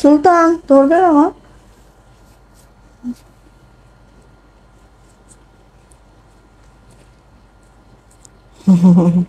সুলতান ধরবে আমার হুম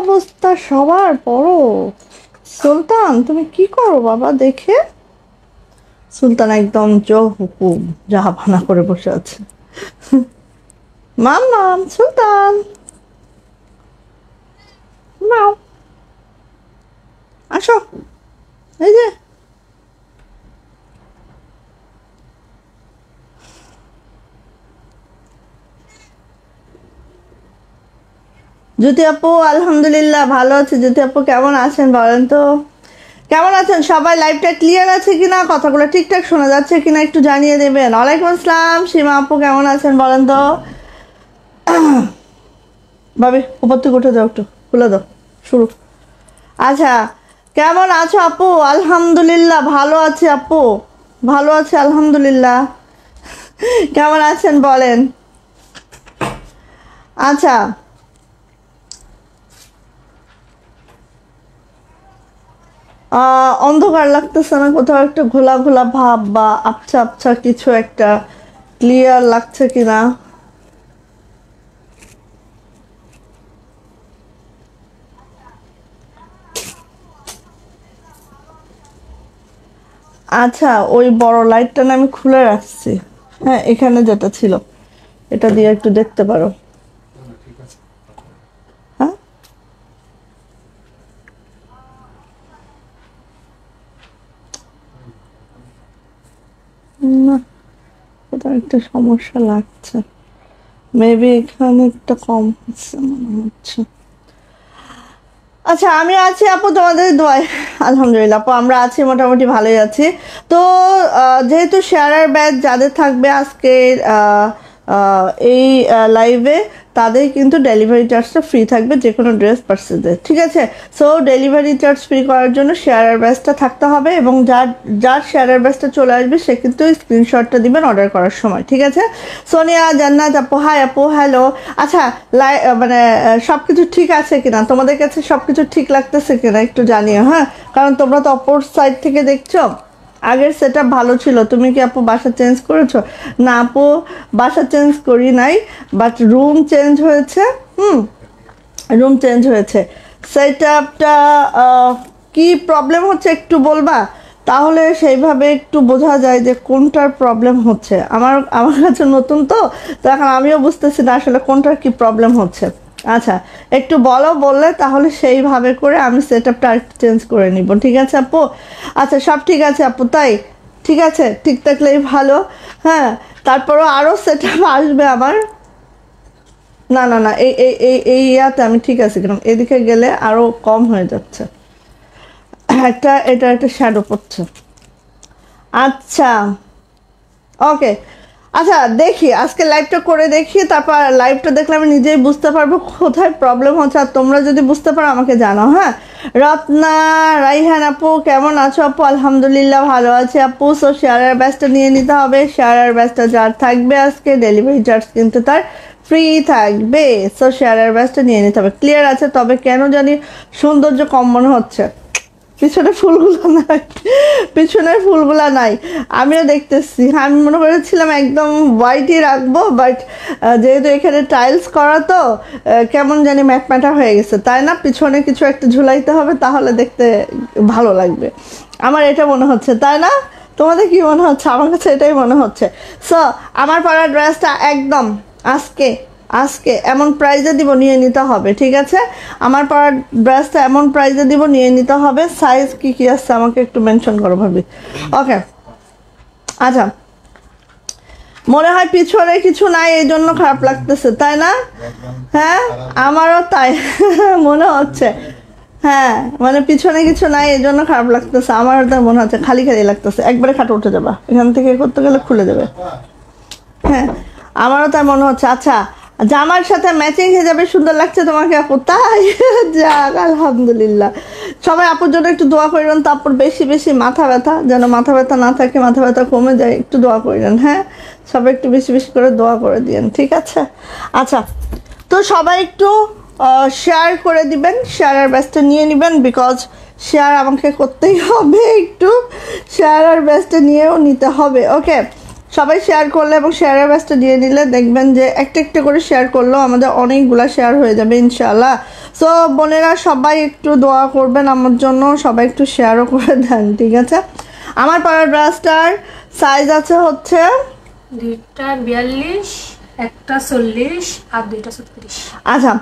অবস্থা সবার বড় সুলতান তুমি কি করো বাবা দেখে সুলতান একদম জ হুকুম যাহা ভানা করে বসে আছে মাম মাম সুলতান মাও আসো এই যে জ্যোতি আপু আলহামদুলিল্লাহ ভালো আছে জ্যোতি আপু কেমন আছেন বলেন তো কেমন আছেন সবাই লাইভটা ক্লিয়ার আছে কিনা কথাগুলো ঠিকঠাক শোনা যাচ্ছে কিনা একটু জানিয়ে দেবেন ওয়ালাইকুম আসসালাম সীমা আপু কেমন আছেন বলেন তো ভাবি উপর থেকে উঠে দাও একটু খুলে দাও শুরু আচ্ছা কেমন আছো আপু আলহামদুলিল্লাহ ভালো আছে আপু ভালো আছে আলহামদুলিল্লাহ কেমন আছেন বলেন আচ্ছা অন্ধকার লাগতেছে না কোথাও একটা ঘোলা ঘোলা ভাব বা আপছা আপছা কিছু একটা ক্লিয়ার লাগছে কিনা আচ্ছা ওই বড় লাইটটা না আমি খুলে রাখছি হ্যাঁ এখানে যেটা ছিল এটা দিয়ে একটু দেখতে পারো না কোথাও একটা সমস্যা লাগছে মেবি এখানে একটা কম হচ্ছে মনে হচ্ছে আচ্ছা আমি আছি আপু তোমাদের দোয়ায় আলহামদুলিল্লাহ আপু আমরা আছি মোটামুটি ভালোই আছি তো যেহেতু শেয়ারের ব্যাচ যাদের থাকবে আজকে এই লাইভে তাদের কিন্তু ডেলিভারি চার্জটা ফ্রি থাকবে যে কোনো ড্রেস পার্সেসে ঠিক আছে সো ডেলিভারি চার্জ ফ্রি করার জন্য শেয়ারার ব্যাসটা থাকতে হবে এবং যার যার শেয়ারার ব্যাসটা চলে আসবে সে কিন্তু স্ক্রিনশটটা দিবেন অর্ডার করার সময় ঠিক আছে সোনিয়া জান্নাত আপু হাই আপু হ্যালো আচ্ছা লাই মানে সব কিছু ঠিক আছে কিনা তোমাদের কাছে সব কিছু ঠিক লাগতেছে কিনা একটু জানিও হ্যাঁ কারণ তোমরা তো অপর সাইড থেকে দেখছো আগের সেট ভালো ছিল তুমি কি আপু বাসা চেঞ্জ করেছো না আপু বাসা চেঞ্জ করি নাই বাট রুম চেঞ্জ হয়েছে হুম রুম চেঞ্জ হয়েছে সেট আপটা কী প্রবলেম হচ্ছে একটু বলবা তাহলে সেইভাবে একটু বোঝা যায় যে কোনটার প্রবলেম হচ্ছে আমার আমার কাছে নতুন তো তো এখন আমিও বুঝতেছি না আসলে কোনটার কি প্রবলেম হচ্ছে আচ্ছা একটু বলো বললে তাহলে সেইভাবে করে আমি সেট আপটা আর চেঞ্জ করে নিব ঠিক আছে আপু আচ্ছা সব ঠিক আছে আপু তাই ঠিক আছে ঠিক থাকলেই ভালো হ্যাঁ তারপরও আরও সেট আপ আসবে আমার না না না এই এই এই এই ইয়াতে আমি ঠিক আছে কিন্তু এদিকে গেলে আরও কম হয়ে যাচ্ছে একটা এটা একটা শ্যাডো পড়ছে আচ্ছা ওকে আচ্ছা দেখি আজকে লাইভটা করে দেখি তারপর লাইভটা দেখলে আমি নিজেই বুঝতে পারবো কোথায় প্রবলেম হচ্ছে আর তোমরা যদি বুঝতে পারো আমাকে জানো হ্যাঁ রত্না রাইহান আপু কেমন আছো আপু আলহামদুলিল্লাহ ভালো আছে আপু সো শেয়ারার ব্যাসটা নিয়ে নিতে হবে শেয়ারার ব্যাসটা যার থাকবে আজকে ডেলিভারি চার্জ কিন্তু তার ফ্রি থাকবে সো শেয়ারার ব্যাসটা নিয়ে নিতে হবে ক্লিয়ার আছে তবে কেন জানি সৌন্দর্য কম মনে হচ্ছে পিছনে ফুলগুলো নাই পিছনে ফুলগুলা নাই আমিও দেখতেছি আমি মনে করেছিলাম একদম হোয়াইটই রাখবো বাট যেহেতু এখানে টাইলস করা তো কেমন জানি ম্যাটম্যাটা হয়ে গেছে তাই না পিছনে কিছু একটা ঝুলাইতে হবে তাহলে দেখতে ভালো লাগবে আমার এটা মনে হচ্ছে তাই না তোমাদের কি মনে হচ্ছে আমার কাছে এটাই মনে হচ্ছে সো আমার পরা ড্রেসটা একদম আজকে আজকে এমন প্রাইজে দিব নিয়ে নিতে হবে ঠিক আছে আমার পাড়ার ড্রেসটা এমন প্রাইজে দিব নিয়ে নিতে হবে সাইজ কি কি আসছে আমাকে একটু মেনশন করো ভাবি ওকে আচ্ছা মনে হয় পিছনে কিছু নাই এই জন্য খারাপ লাগতেছে তাই না হ্যাঁ আমারও তাই মনে হচ্ছে হ্যাঁ মানে পিছনে কিছু নাই এই জন্য খারাপ লাগতেছে আমারও তাই মনে হচ্ছে খালি খালি লাগতেছে একবারে খাটে উঠে যাবা এখান থেকে করতে গেলে খুলে দেবে হ্যাঁ আমারও তাই মনে হচ্ছে আচ্ছা জামার সাথে ম্যাচিং হয়ে যাবে সুন্দর লাগছে তোমাকে আপু তাই যাক আলহামদুলিল্লাহ সবাই আপুর জন্য একটু দোয়া করিলেন তারপর বেশি বেশি মাথা ব্যথা যেন মাথা ব্যথা না থাকে মাথা ব্যথা কমে যায় একটু দোয়া করিলেন হ্যাঁ সবাই একটু বেশি বেশি করে দোয়া করে দিয়েন ঠিক আছে আচ্ছা তো সবাই একটু শেয়ার করে দিবেন শেয়ারের ব্যস্ত নিয়ে নেবেন বিকজ শেয়ার আমাকে করতেই হবে একটু শেয়ার আর ব্যস্ত নিয়েও নিতে হবে ওকে সবাই শেয়ার করলে এবং শেয়ারের ব্যাসটা দিয়ে দিলে দেখবেন যে একটা একটা করে শেয়ার করলেও আমাদের অনেকগুলো শেয়ার হয়ে যাবে ইনশাল্লাহ সো বোনেরা সবাই একটু দোয়া করবেন আমার জন্য সবাই একটু শেয়ারও করে দেন ঠিক আছে আমার পাড়ার ব্রাশটার সাইজ আছে হচ্ছে দুইটা বিয়াল্লিশ একটা চল্লিশ আর দুইটা ছত্রিশ আচ্ছা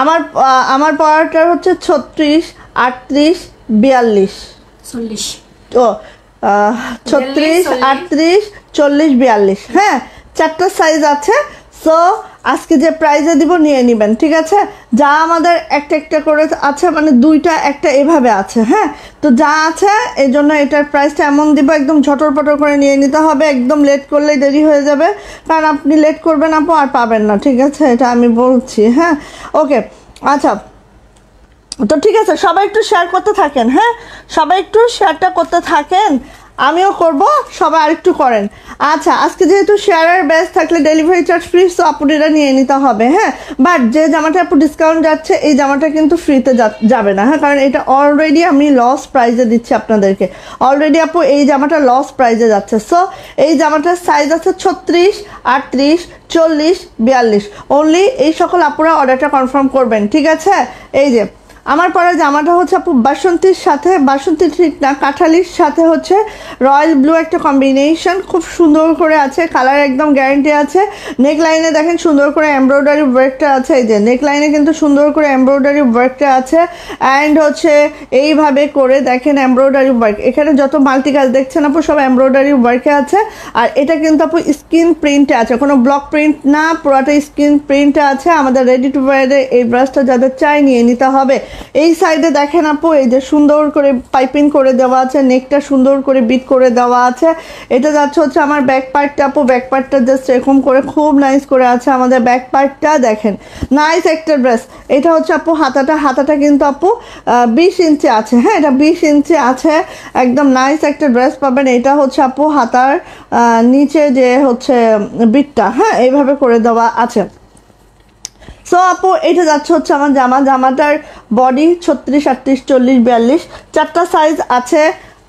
আমার আমার পড়াটার হচ্ছে ছত্রিশ আটত্রিশ বিয়াল্লিশ চল্লিশ ও ছত্রিশ আটত্রিশ চল্লিশ বিয়াল্লিশ হ্যাঁ চারটা সাইজ আছে সো আজকে যে প্রাইজে দিব নিয়ে নেবেন ঠিক আছে যা আমাদের একটা একটা করে আছে মানে দুইটা একটা এভাবে আছে হ্যাঁ তো যা আছে এই জন্য এটার প্রাইসটা এমন দিব একদম ঝটর পটর করে নিয়ে নিতে হবে একদম লেট করলেই দেরি হয়ে যাবে কারণ আপনি লেট করবেন আপু আর পাবেন না ঠিক আছে এটা আমি বলছি হ্যাঁ ওকে আচ্ছা তো ঠিক আছে সবাই একটু শেয়ার করতে থাকেন হ্যাঁ সবাই একটু শেয়ারটা করতে থাকেন আমিও করব সবাই আরেকটু করেন আচ্ছা আজকে যেহেতু শেয়ারের ব্যাস থাকলে ডেলিভারি চার্জ ফ্রি তো আপনারা নিয়ে নিতে হবে হ্যাঁ বাট যে জামাটা আপু ডিসকাউন্ট যাচ্ছে এই জামাটা কিন্তু ফ্রিতে যাবে না হ্যাঁ কারণ এটা অলরেডি আমি লস প্রাইজে দিচ্ছি আপনাদেরকে অলরেডি আপু এই জামাটা লস প্রাইজে যাচ্ছে সো এই জামাটার সাইজ আছে ছত্রিশ আটত্রিশ চল্লিশ বিয়াল্লিশ অনলি এই সকল আপুরা অর্ডারটা কনফার্ম করবেন ঠিক আছে এই যে আমার পরা জামাটা হচ্ছে আপু বাসন্তীর সাথে বাসন্তী ঠিক না কাঁঠালির সাথে হচ্ছে রয়্যাল ব্লু একটা কম্বিনেশন খুব সুন্দর করে আছে কালার একদম গ্যারেন্টি আছে নেক লাইনে দেখেন সুন্দর করে এমব্রয়ডারি ওয়ার্কটা আছে এই যে নেক লাইনে কিন্তু সুন্দর করে এমব্রয়ডারি ওয়ার্কটা আছে অ্যান্ড হচ্ছে এইভাবে করে দেখেন এমব্রয়ডারি ওয়ার্ক এখানে যত মাল্টি কাজ দেখছেন আপু সব এমব্রয়ডারি ওয়ার্কে আছে আর এটা কিন্তু আপু স্কিন প্রিন্টে আছে কোনো ব্লক প্রিন্ট না পুরোটা স্কিন প্রিন্টে আছে আমাদের রেডি টু ওয়ারে এই ব্রাশটা যাদের চাই নিয়ে নিতে হবে এই সাইডে দেখেন আপু এই যে সুন্দর করে পাইপিং করে দেওয়া আছে নেকটা সুন্দর করে বিট করে দেওয়া আছে এটা যাচ্ছে হচ্ছে আমার ব্যাক পার্টটা আপু ব্যাক পার্টটা জাস্ট এরকম করে খুব নাইস করে আছে আমাদের ব্যাক পার্টটা দেখেন নাইস একটা ড্রেস এটা হচ্ছে আপু হাতাটা হাতাটা কিন্তু আপু বিশ ইঞ্চি আছে হ্যাঁ এটা বিশ ইঞ্চি আছে একদম নাইস একটা ড্রেস পাবেন এটা হচ্ছে আপু হাতার নিচে যে হচ্ছে বিটটা হ্যাঁ এইভাবে করে দেওয়া আছে সো আপু এটা যাচ্ছে হচ্ছে আমার জামা জামাটার বডি ছত্রিশ আটত্রিশ চল্লিশ বিয়াল্লিশ চারটা সাইজ আছে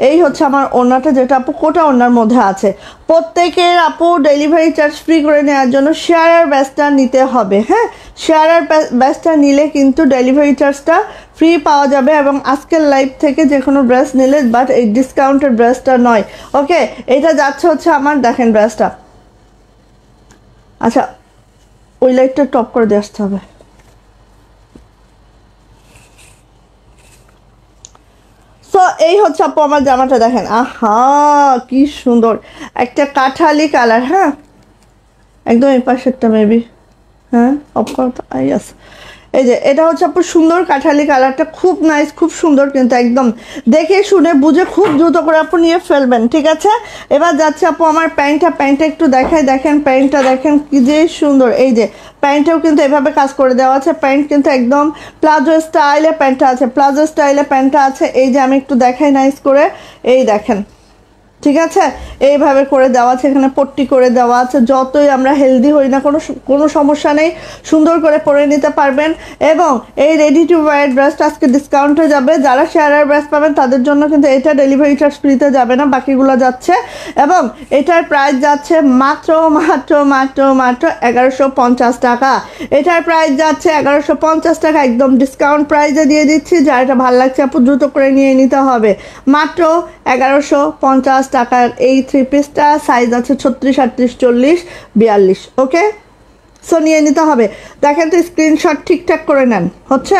এই হচ্ছে আমার ওনাটা যেটা আপু কোটা ওনার মধ্যে আছে প্রত্যেকের আপু ডেলিভারি চার্জ ফ্রি করে নেওয়ার জন্য শেয়ারের ব্যাচটা নিতে হবে হ্যাঁ শেয়ারের ব্যাচটা নিলে কিন্তু ডেলিভারি চার্জটা ফ্রি পাওয়া যাবে এবং আজকের লাইভ থেকে যে কোনো ব্রাশ নিলে বাট এই ডিসকাউন্টের ব্রাশটা নয় ওকে এটা যাচ্ছে হচ্ছে আমার দেখেন ব্রাশটা আচ্ছা ওই লাইটটা টপ করে দিয়ে আসতে হবে তো এই হচ্ছে আপু আমার জামাটা দেখেন আহা কি সুন্দর একটা কাঁঠালি কালার হ্যাঁ একদম এই পাশেরটা মেবি হ্যাঁ অপ করতে আই আছে এই যে এটা হচ্ছে আপু সুন্দর কাঁঠালি কালারটা খুব নাইস খুব সুন্দর কিন্তু একদম দেখে শুনে বুঝে খুব দ্রুত করে আপু নিয়ে ফেলবেন ঠিক আছে এবার যাচ্ছে আপু আমার প্যান্টটা প্যান্টটা একটু দেখাই দেখেন প্যান্টটা দেখেন কি যে সুন্দর এই যে প্যান্টটাও কিন্তু এভাবে কাজ করে দেওয়া আছে প্যান্ট কিন্তু একদম প্লাজো স্টাইলে প্যান্টটা আছে প্লাজো স্টাইলে প্যান্টটা আছে এই যে আমি একটু দেখাই নাইস করে এই দেখেন ঠিক আছে এইভাবে করে দেওয়া আছে এখানে পট্টি করে দেওয়া আছে যতই আমরা হেলদি হই না কোনো কোনো সমস্যা নেই সুন্দর করে পরে নিতে পারবেন এবং এই রেডি টু ওয়ার ব্রাশটা আজকে ডিসকাউন্ট হয়ে যাবে যারা শেয়ারের ব্রাশ পাবেন তাদের জন্য কিন্তু এটা ডেলিভারি চার্জ ফ্রিতে যাবে না বাকিগুলো যাচ্ছে এবং এটার প্রাইস যাচ্ছে মাত্র মাত্র মাত্র মাত্র এগারোশো পঞ্চাশ টাকা এটার প্রাইস যাচ্ছে এগারোশো পঞ্চাশ টাকা একদম ডিসকাউন্ট প্রাইসে দিয়ে দিচ্ছি যারা এটা ভালো লাগছে আপু দ্রুত করে নিয়ে নিতে হবে মাত্র এগারোশো পঞ্চাশ পঞ্চাশ টাকার এই থ্রি পিসটা সাইজ আছে ছত্রিশ আটত্রিশ চল্লিশ বিয়াল্লিশ ওকে সো নিয়ে নিতে হবে দেখেন তো স্ক্রিনশট ঠিকঠাক করে নেন হচ্ছে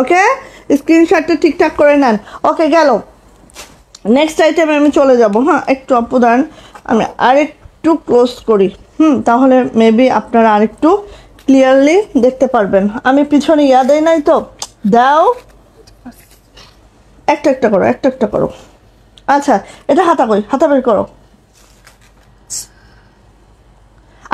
ওকে স্ক্রিনশটটা ঠিকঠাক করে নেন ওকে গেল নেক্সট আইটেমে আমি চলে যাব হ্যাঁ একটু অপদান আমি আরেকটু ক্লোজ করি হুম তাহলে মেবি আপনারা আরেকটু ক্লিয়ারলি দেখতে পারবেন আমি পিছনে ইয়া দেয় নাই তো দাও একটা একটা করো একটা একটা করো আচ্ছা এটা হাতা কই হাতা বের করো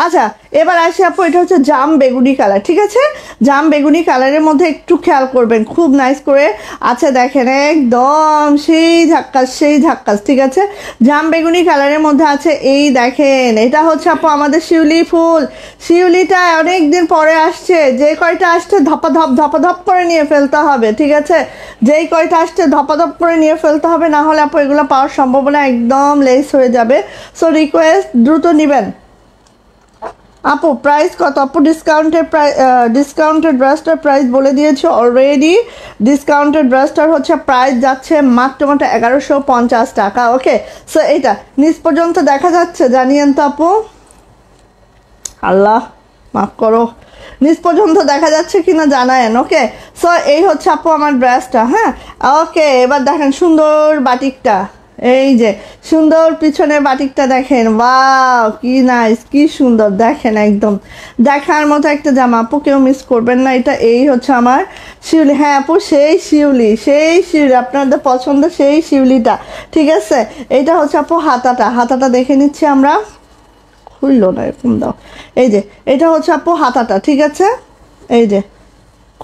আচ্ছা এবার আসি আপু এটা হচ্ছে জাম বেগুনি কালার ঠিক আছে জাম বেগুনি কালারের মধ্যে একটু খেয়াল করবেন খুব নাইস করে আচ্ছা দেখেন একদম সেই ঝাক্কাস সেই ধাক্কাস ঠিক আছে জাম বেগুনি কালারের মধ্যে আছে এই দেখেন এটা হচ্ছে আপু আমাদের শিউলি ফুল শিউলিটা অনেক দিন পরে আসছে যে কয়টা আসছে ধপাধপ ধপাধপ করে নিয়ে ফেলতে হবে ঠিক আছে যেই কয়টা আসছে ধপাধপ করে নিয়ে ফেলতে হবে না হলে আপু এগুলো পাওয়ার সম্ভাবনা একদম লেস হয়ে যাবে সো রিকোয়েস্ট দ্রুত নেবেন আপু প্রাইস কত আপু ডিসকাউন্টের ডিসকাউন্টেড ব্রাশটার প্রাইস বলে দিয়েছে অলরেডি ডিসকাউন্টেড ব্রাশটার হচ্ছে প্রাইস যাচ্ছে মাত্র মাত্র এগারোশো পঞ্চাশ টাকা ওকে সো এইটা নিজ পর্যন্ত দেখা যাচ্ছে জানিয়েন তো আপু আল্লাহ মাফ করো নিজ পর্যন্ত দেখা যাচ্ছে কিনা জানায়েন ওকে সো এই হচ্ছে আপু আমার ব্রাশটা হ্যাঁ ওকে এবার দেখেন সুন্দর বাটিকটা এই যে সুন্দর পিছনে বাটিকটা দেখেন বাহ কি নাইস কি সুন্দর দেখেন একদম দেখার মতো একটা জামা আপু কেউ মিস করবেন না এটা এই হচ্ছে আমার শিউলি হ্যাঁ আপু সেই শিউলি সেই শিউলি আপনাদের পছন্দ সেই শিউলিটা ঠিক আছে এটা হচ্ছে আপু হাতাটা হাতাটা দেখে নিচ্ছি আমরা খুললো না এরকম দাও এই যে এটা হচ্ছে আপু হাতাটা ঠিক আছে এই যে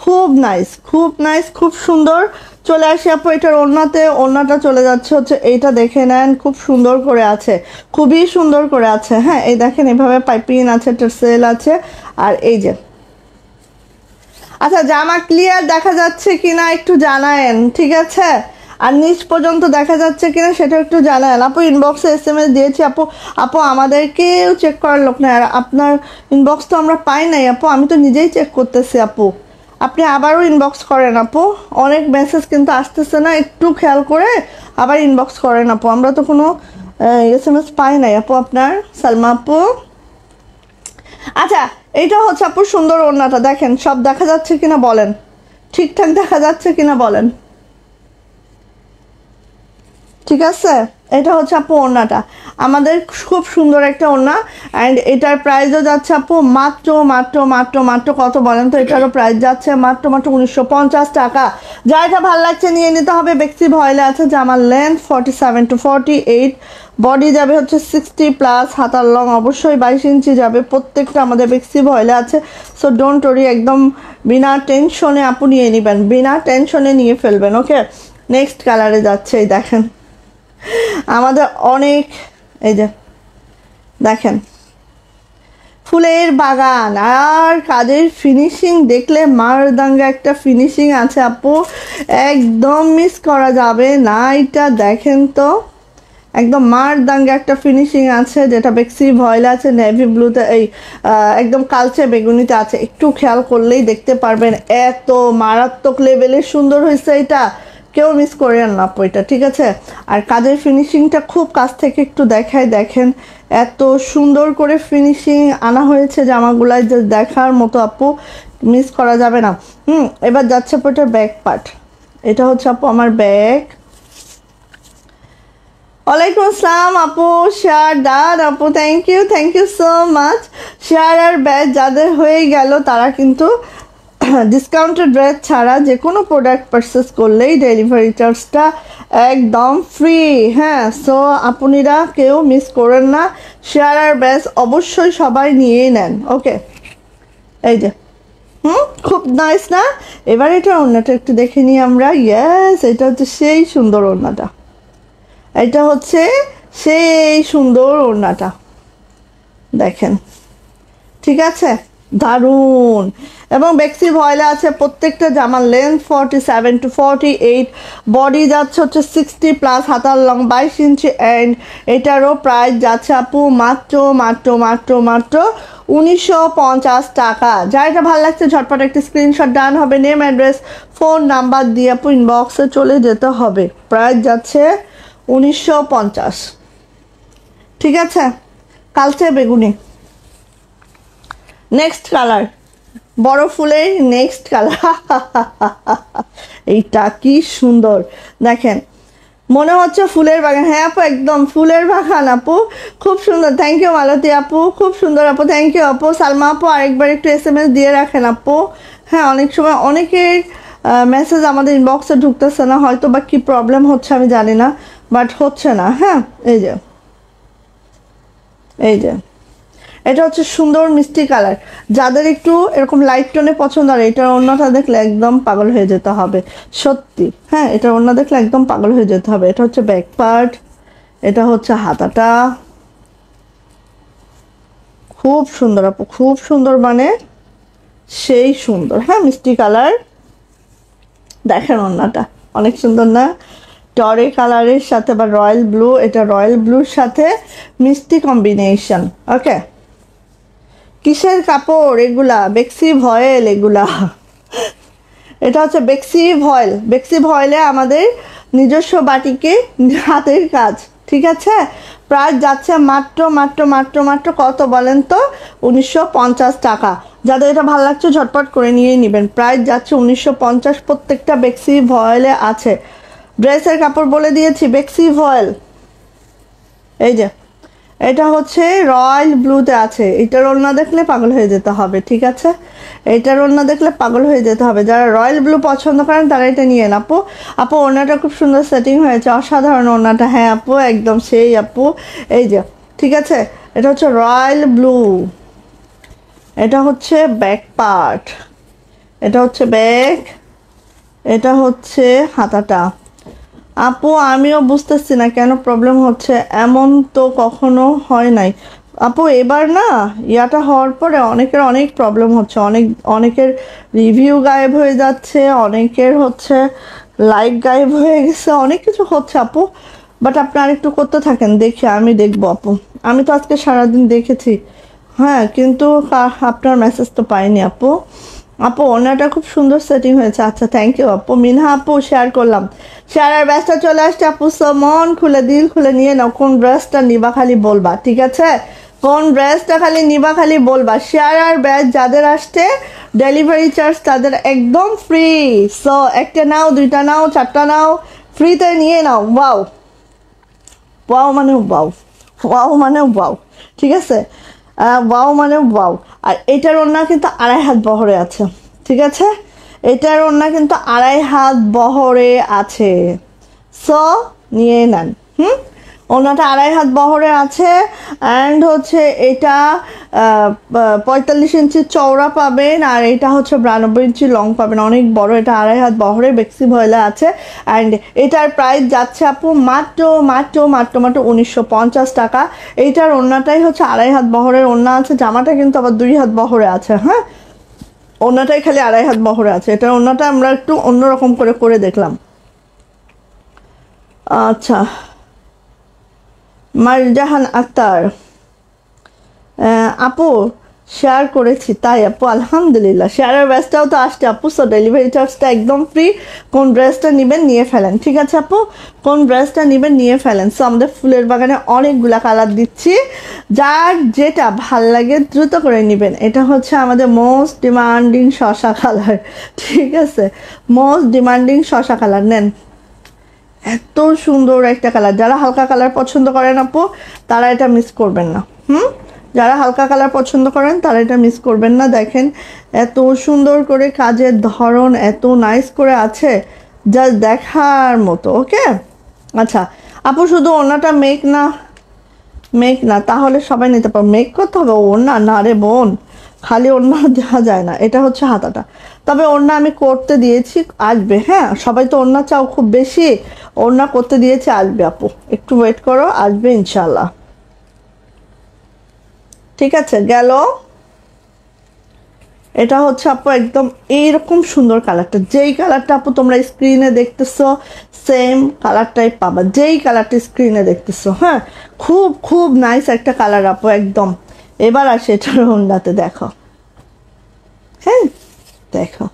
খুব নাইস খুব নাইস খুব সুন্দর চলে আসি আপু এটার ওড়নাতে ওড়নাটা চলে যাচ্ছে হচ্ছে এইটা দেখে নেন খুব সুন্দর করে আছে খুবই সুন্দর করে আছে হ্যাঁ এই দেখেন এভাবে পাইপিন আছে টেসেল আছে আর এই যে আচ্ছা জামা ক্লিয়ার দেখা যাচ্ছে কিনা একটু জানায়েন ঠিক আছে আর নিচ পর্যন্ত দেখা যাচ্ছে কিনা সেটা একটু জানায়েন আপু ইনবক্সে এস এম এস দিয়েছি আপু আপু আমাদেরকেও চেক করার লোক নেই আর আপনার ইনবক্স তো আমরা পাই নাই আপু আমি তো নিজেই চেক করতেছি আপু আপনি আবারও ইনবক্স করেন আপু অনেক মেসেজ কিন্তু আসতেছে না একটু খেয়াল করে আবার ইনবক্স করেন আপু আমরা তো কোনো এস এম এস পাই নাই আপু আপনার সালমা আপু আচ্ছা এইটা হচ্ছে আপু সুন্দর ওড়নাটা দেখেন সব দেখা যাচ্ছে কিনা বলেন ঠিকঠাক দেখা যাচ্ছে কিনা বলেন ঠিক আছে এটা হচ্ছে আপু ওড়নাটা আমাদের খুব সুন্দর একটা ওড়না অ্যান্ড এটার প্রাইসও যাচ্ছে আপু মাত্র মাত্র মাত্র মাত্র কত বলেন তো এটারও প্রাইস যাচ্ছে মাত্র মাত্র উনিশশো টাকা যা এটা ভালো লাগছে নিয়ে নিতে হবে ব্যক্তি ভয়লে আছে যে আমার length forty seven to forty eight body যাবে হচ্ছে সিক্সটি প্লাস হাতার লং অবশ্যই বাইশ ইঞ্চি যাবে প্রত্যেকটা আমাদের বেক্সি ভয়লে আছে সো ডোন্ট ওরি একদম বিনা টেনশনে আপু নিয়ে নেবেন বিনা টেনশনে নিয়ে ফেলবেন ওকে নেক্সট কালারে যাচ্ছে এই দেখেন আমাদের অনেক এই যে দেখেন ফুলের বাগান আর কাজের ফিনিশিং দেখলে মারদাঙ্গা একটা ফিনিশিং আছে আপু একদম মিস করা যাবে না এটা দেখেন তো একদম মারদাঙ্গা একটা ফিনিশিং আছে যেটা বেক্সি ভয়েল আছে নেভি ব্লুতে এই একদম কালচে বেগুনিতে আছে একটু খেয়াল করলেই দেখতে পারবেন এত মারাত্মক লেভেলের সুন্দর হয়েছে এটা কেউ মিস করেন না পইটা ঠিক আছে আর কাজের ফিনিশিংটা খুব কাছ থেকে একটু দেখায় দেখেন এত সুন্দর করে ফিনিশিং আনা হয়েছে জামাগুলায় যে দেখার মতো আপু মিস করা যাবে না হুম এবার যাচ্ছে বইটার ব্যাক পার্ট এটা হচ্ছে আপু আমার ব্যাগ ওয়ালাইকুম আসসালাম আপু শেয়ার দাদ আপু thank you thank you so much share আর ব্যাচ যাদের হয়ে গেল তারা কিন্তু ডিসকাউন্টেড রেট ছাড়া যে কোনো প্রোডাক্ট পারচেস করলেই ডেলিভারি চার্জটা একদম ফ্রি হ্যাঁ সো আপনারা কেউ মিস করেন না শেয়ার আর ব্যাস অবশ্যই সবাই নিয়ে নেন ওকে এই যে হুম খুব নাইস না এবার এটা ওড়নাটা একটু দেখে নিই আমরা ইয়েস এটা হচ্ছে সেই সুন্দর ওড়নাটা এটা হচ্ছে সেই সুন্দর ওড়নাটা দেখেন ঠিক আছে দারুণ এবং বেক্সি ভয়লা আছে প্রত্যেকটা জামার length forty seven to forty eight body যাচ্ছে হচ্ছে সিক্সটি প্লাস হাতার লং বাইশ ইঞ্চি অ্যান্ড এটারও প্রাইস যাচ্ছে আপু মাত্র মাত্র মাত্র মাত্র উনিশশো পঞ্চাশ টাকা যা এটা ভালো লাগছে ঝটপট একটি স্ক্রিনশট ডান হবে নেম অ্যাড্রেস ফোন নাম্বার দিয়ে আপু ইনবক্সে চলে যেতে হবে প্রাইস যাচ্ছে উনিশশো পঞ্চাশ ঠিক আছে কালচে বেগুনি নেক্সট কালার বড় ফুলের নেক্সট কালার এইটা কি সুন্দর দেখেন মনে হচ্ছে ফুলের বাগান হ্যাঁ আপু একদম ফুলের বাগান আপু খুব সুন্দর থ্যাংক ইউ মালতী আপু খুব সুন্দর আপু থ্যাংক ইউ আপু সালমা আপু আরেকবার একটু এস এম এস দিয়ে রাখেন আপু হ্যাঁ অনেক সময় অনেকের মেসেজ আমাদের ইনবক্সে ঢুকতেছে না হয়তো বা কী প্রবলেম হচ্ছে আমি জানি না বাট হচ্ছে না হ্যাঁ এই যে এই যে এটা হচ্ছে সুন্দর মিষ্টি কালার যাদের একটু এরকম লাইট টোনে পছন্দ আর এটার অন্যটা দেখলে একদম পাগল হয়ে যেতে হবে সত্যি হ্যাঁ এটা অন্য দেখলে একদম পাগল হয়ে যেতে হবে এটা হচ্ছে ব্যাক পার্ট এটা হচ্ছে হাতাটা খুব সুন্দর আপু খুব সুন্দর মানে সেই সুন্দর হ্যাঁ মিষ্টি কালার দেখেন অন্যটা অনেক সুন্দর না টরে কালারের সাথে বা রয়্যাল ব্লু এটা রয়্যাল ব্লুর সাথে মিষ্টি কম্বিনেশন ওকে কিসের কাপড় এগুলা বেক্সি ভয়েল এগুলা এটা হচ্ছে বেক্সি ভয়েল বেক্সি ভয়েলে আমাদের নিজস্ব বাটিকে হাতের কাজ ঠিক আছে প্রায় যাচ্ছে মাত্র মাত্র মাত্র মাত্র কত বলেন তো উনিশশো টাকা যাদের এটা ভালো লাগছে ঝটপট করে নিয়ে নেবেন প্রায় যাচ্ছে উনিশশো প্রত্যেকটা বেক্সি ভয়েলে আছে ড্রেসের কাপড় বলে দিয়েছি বেক্সি ভয়েল এই যে এটা হচ্ছে রয়্যাল ব্লুতে আছে এটার ওড়না দেখলে পাগল হয়ে যেতে হবে ঠিক আছে এটার ওড়না দেখলে পাগল হয়ে যেতে হবে যারা রয়্যাল ব্লু পছন্দ করেন তারা এটা নিয়ে আপু আপু ওড়নাটা খুব সুন্দর সেটিং হয়েছে অসাধারণ ওড়নাটা হ্যাঁ আপু একদম সেই আপু এই যে ঠিক আছে এটা হচ্ছে রয়্যাল ব্লু এটা হচ্ছে ব্যাক পার্ট এটা হচ্ছে ব্যাগ এটা হচ্ছে হাতাটা আপু আমিও বুঝতেছি না কেন প্রবলেম হচ্ছে এমন তো কখনো হয় নাই আপু এবার না ইয়াটা হওয়ার পরে অনেকের অনেক প্রবলেম হচ্ছে অনেক অনেকের রিভিউ গায়েব হয়ে যাচ্ছে অনেকের হচ্ছে লাইক গায়েব হয়ে গেছে অনেক কিছু হচ্ছে আপু বাট আপনি আরেকটু করতে থাকেন দেখি আমি দেখব আপু আমি তো আজকে সারাদিন দেখেছি হ্যাঁ কিন্তু আপনার মেসেজ তো পাইনি আপু আপু ওনাটা খুব সুন্দর সেটিং হয়েছে আচ্ছা থ্যাংক ইউ আপু মিনহা আপু শেয়ার করলাম আর ব্যাসটা চলে আসছে আপু সো মন খুলে দিল খুলে নিয়ে নাও কোন ড্রেসটা নিবা খালি বলবা ঠিক আছে কোন ড্রেসটা খালি নিবা খালি বলবা শেয়ার আর ব্যাস যাদের আসছে ডেলিভারি চার্জ তাদের একদম ফ্রি সো একটা নাও দুইটা নাও চারটা নাও ফ্রিতে নিয়ে নাও বাউ ওয়াও মানে বাউ ওয়াও মানে বাউ ঠিক আছে ওয়াও মানে ওয়াও আর এটার ওড়না কিন্তু আড়াই হাত বহরে আছে ঠিক আছে এটার ওড়না কিন্তু আড়াই হাত বহরে আছে সো নিয়ে নেন হুম ওনাটা আড়াই হাত বহরে আছে অ্যান্ড হচ্ছে এটা পঁয়তাল্লিশ ইঞ্চি চওড়া পাবেন আর এটা হচ্ছে বিরানব্বই ইঞ্চি লং পাবেন অনেক বড় এটা আড়াই হাত বহরে বেক্সি ভয়লা আছে অ্যান্ড এটার প্রাইস যাচ্ছে আপু মাত্র মাত্র মাত্র মাত্র উনিশশো পঞ্চাশ টাকা এইটার ওনাটাই হচ্ছে আড়াই হাত বহরের ওনা আছে জামাটা কিন্তু আবার দুই হাত বহরে আছে হ্যাঁ ওনাটাই খালি আড়াই হাত বহরে আছে এটার ওনাটা আমরা একটু অন্যরকম করে করে দেখলাম আচ্ছা মারজাহান আক্তার আপু শেয়ার করেছি তাই আপু আলহামদুলিল্লাহ শেয়ারের ব্যাসটাও তো আসছে আপু সো ডেলিভারি চার্জটা একদম ফ্রি কোন ব্রাশটা নেবেন নিয়ে ফেলেন ঠিক আছে আপু কোন ব্রাশটা নেবেন নিয়ে ফেলেন সো আমাদের ফুলের বাগানে অনেকগুলা কালার দিচ্ছি যার যেটা ভাল লাগে দ্রুত করে নেবেন এটা হচ্ছে আমাদের মোস্ট ডিমান্ডিং শশা কালার ঠিক আছে মোস্ট ডিমান্ডিং শশা কালার নেন এত সুন্দর একটা কালার যারা হালকা কালার পছন্দ করেন আপু তারা এটা মিস করবেন না হুম যারা হালকা কালার পছন্দ করেন তারা এটা মিস করবেন না দেখেন এত সুন্দর করে কাজের ধরন এত নাইস করে আছে যা দেখার মতো ওকে আচ্ছা আপু শুধু ওনাটা মেক না মেক না তাহলে সবাই নিতে পারো মেক করতে হবে ওনা না রে বোন খালি অন্য দেওয়া যায় না এটা হচ্ছে হাতাটা তবে ওড়না আমি করতে দিয়েছি আসবে হ্যাঁ সবাই তো ওড়না চাও খুব বেশি ওড়না করতে দিয়েছে আসবে আপু একটু ওয়েট করো আসবে ইনশাল্লাহ ঠিক আছে গেল এটা হচ্ছে আপু একদম এইরকম সুন্দর কালারটা যেই কালারটা আপু তোমরা স্ক্রিনে দেখতেছো সেম কালারটাই পাবা যেই কালারটা স্ক্রিনে দেখতেছো হ্যাঁ খুব খুব নাইস একটা কালার আপু একদম এবার আসে এটার ওড়নাতে দেখো হ্যাঁ দেখো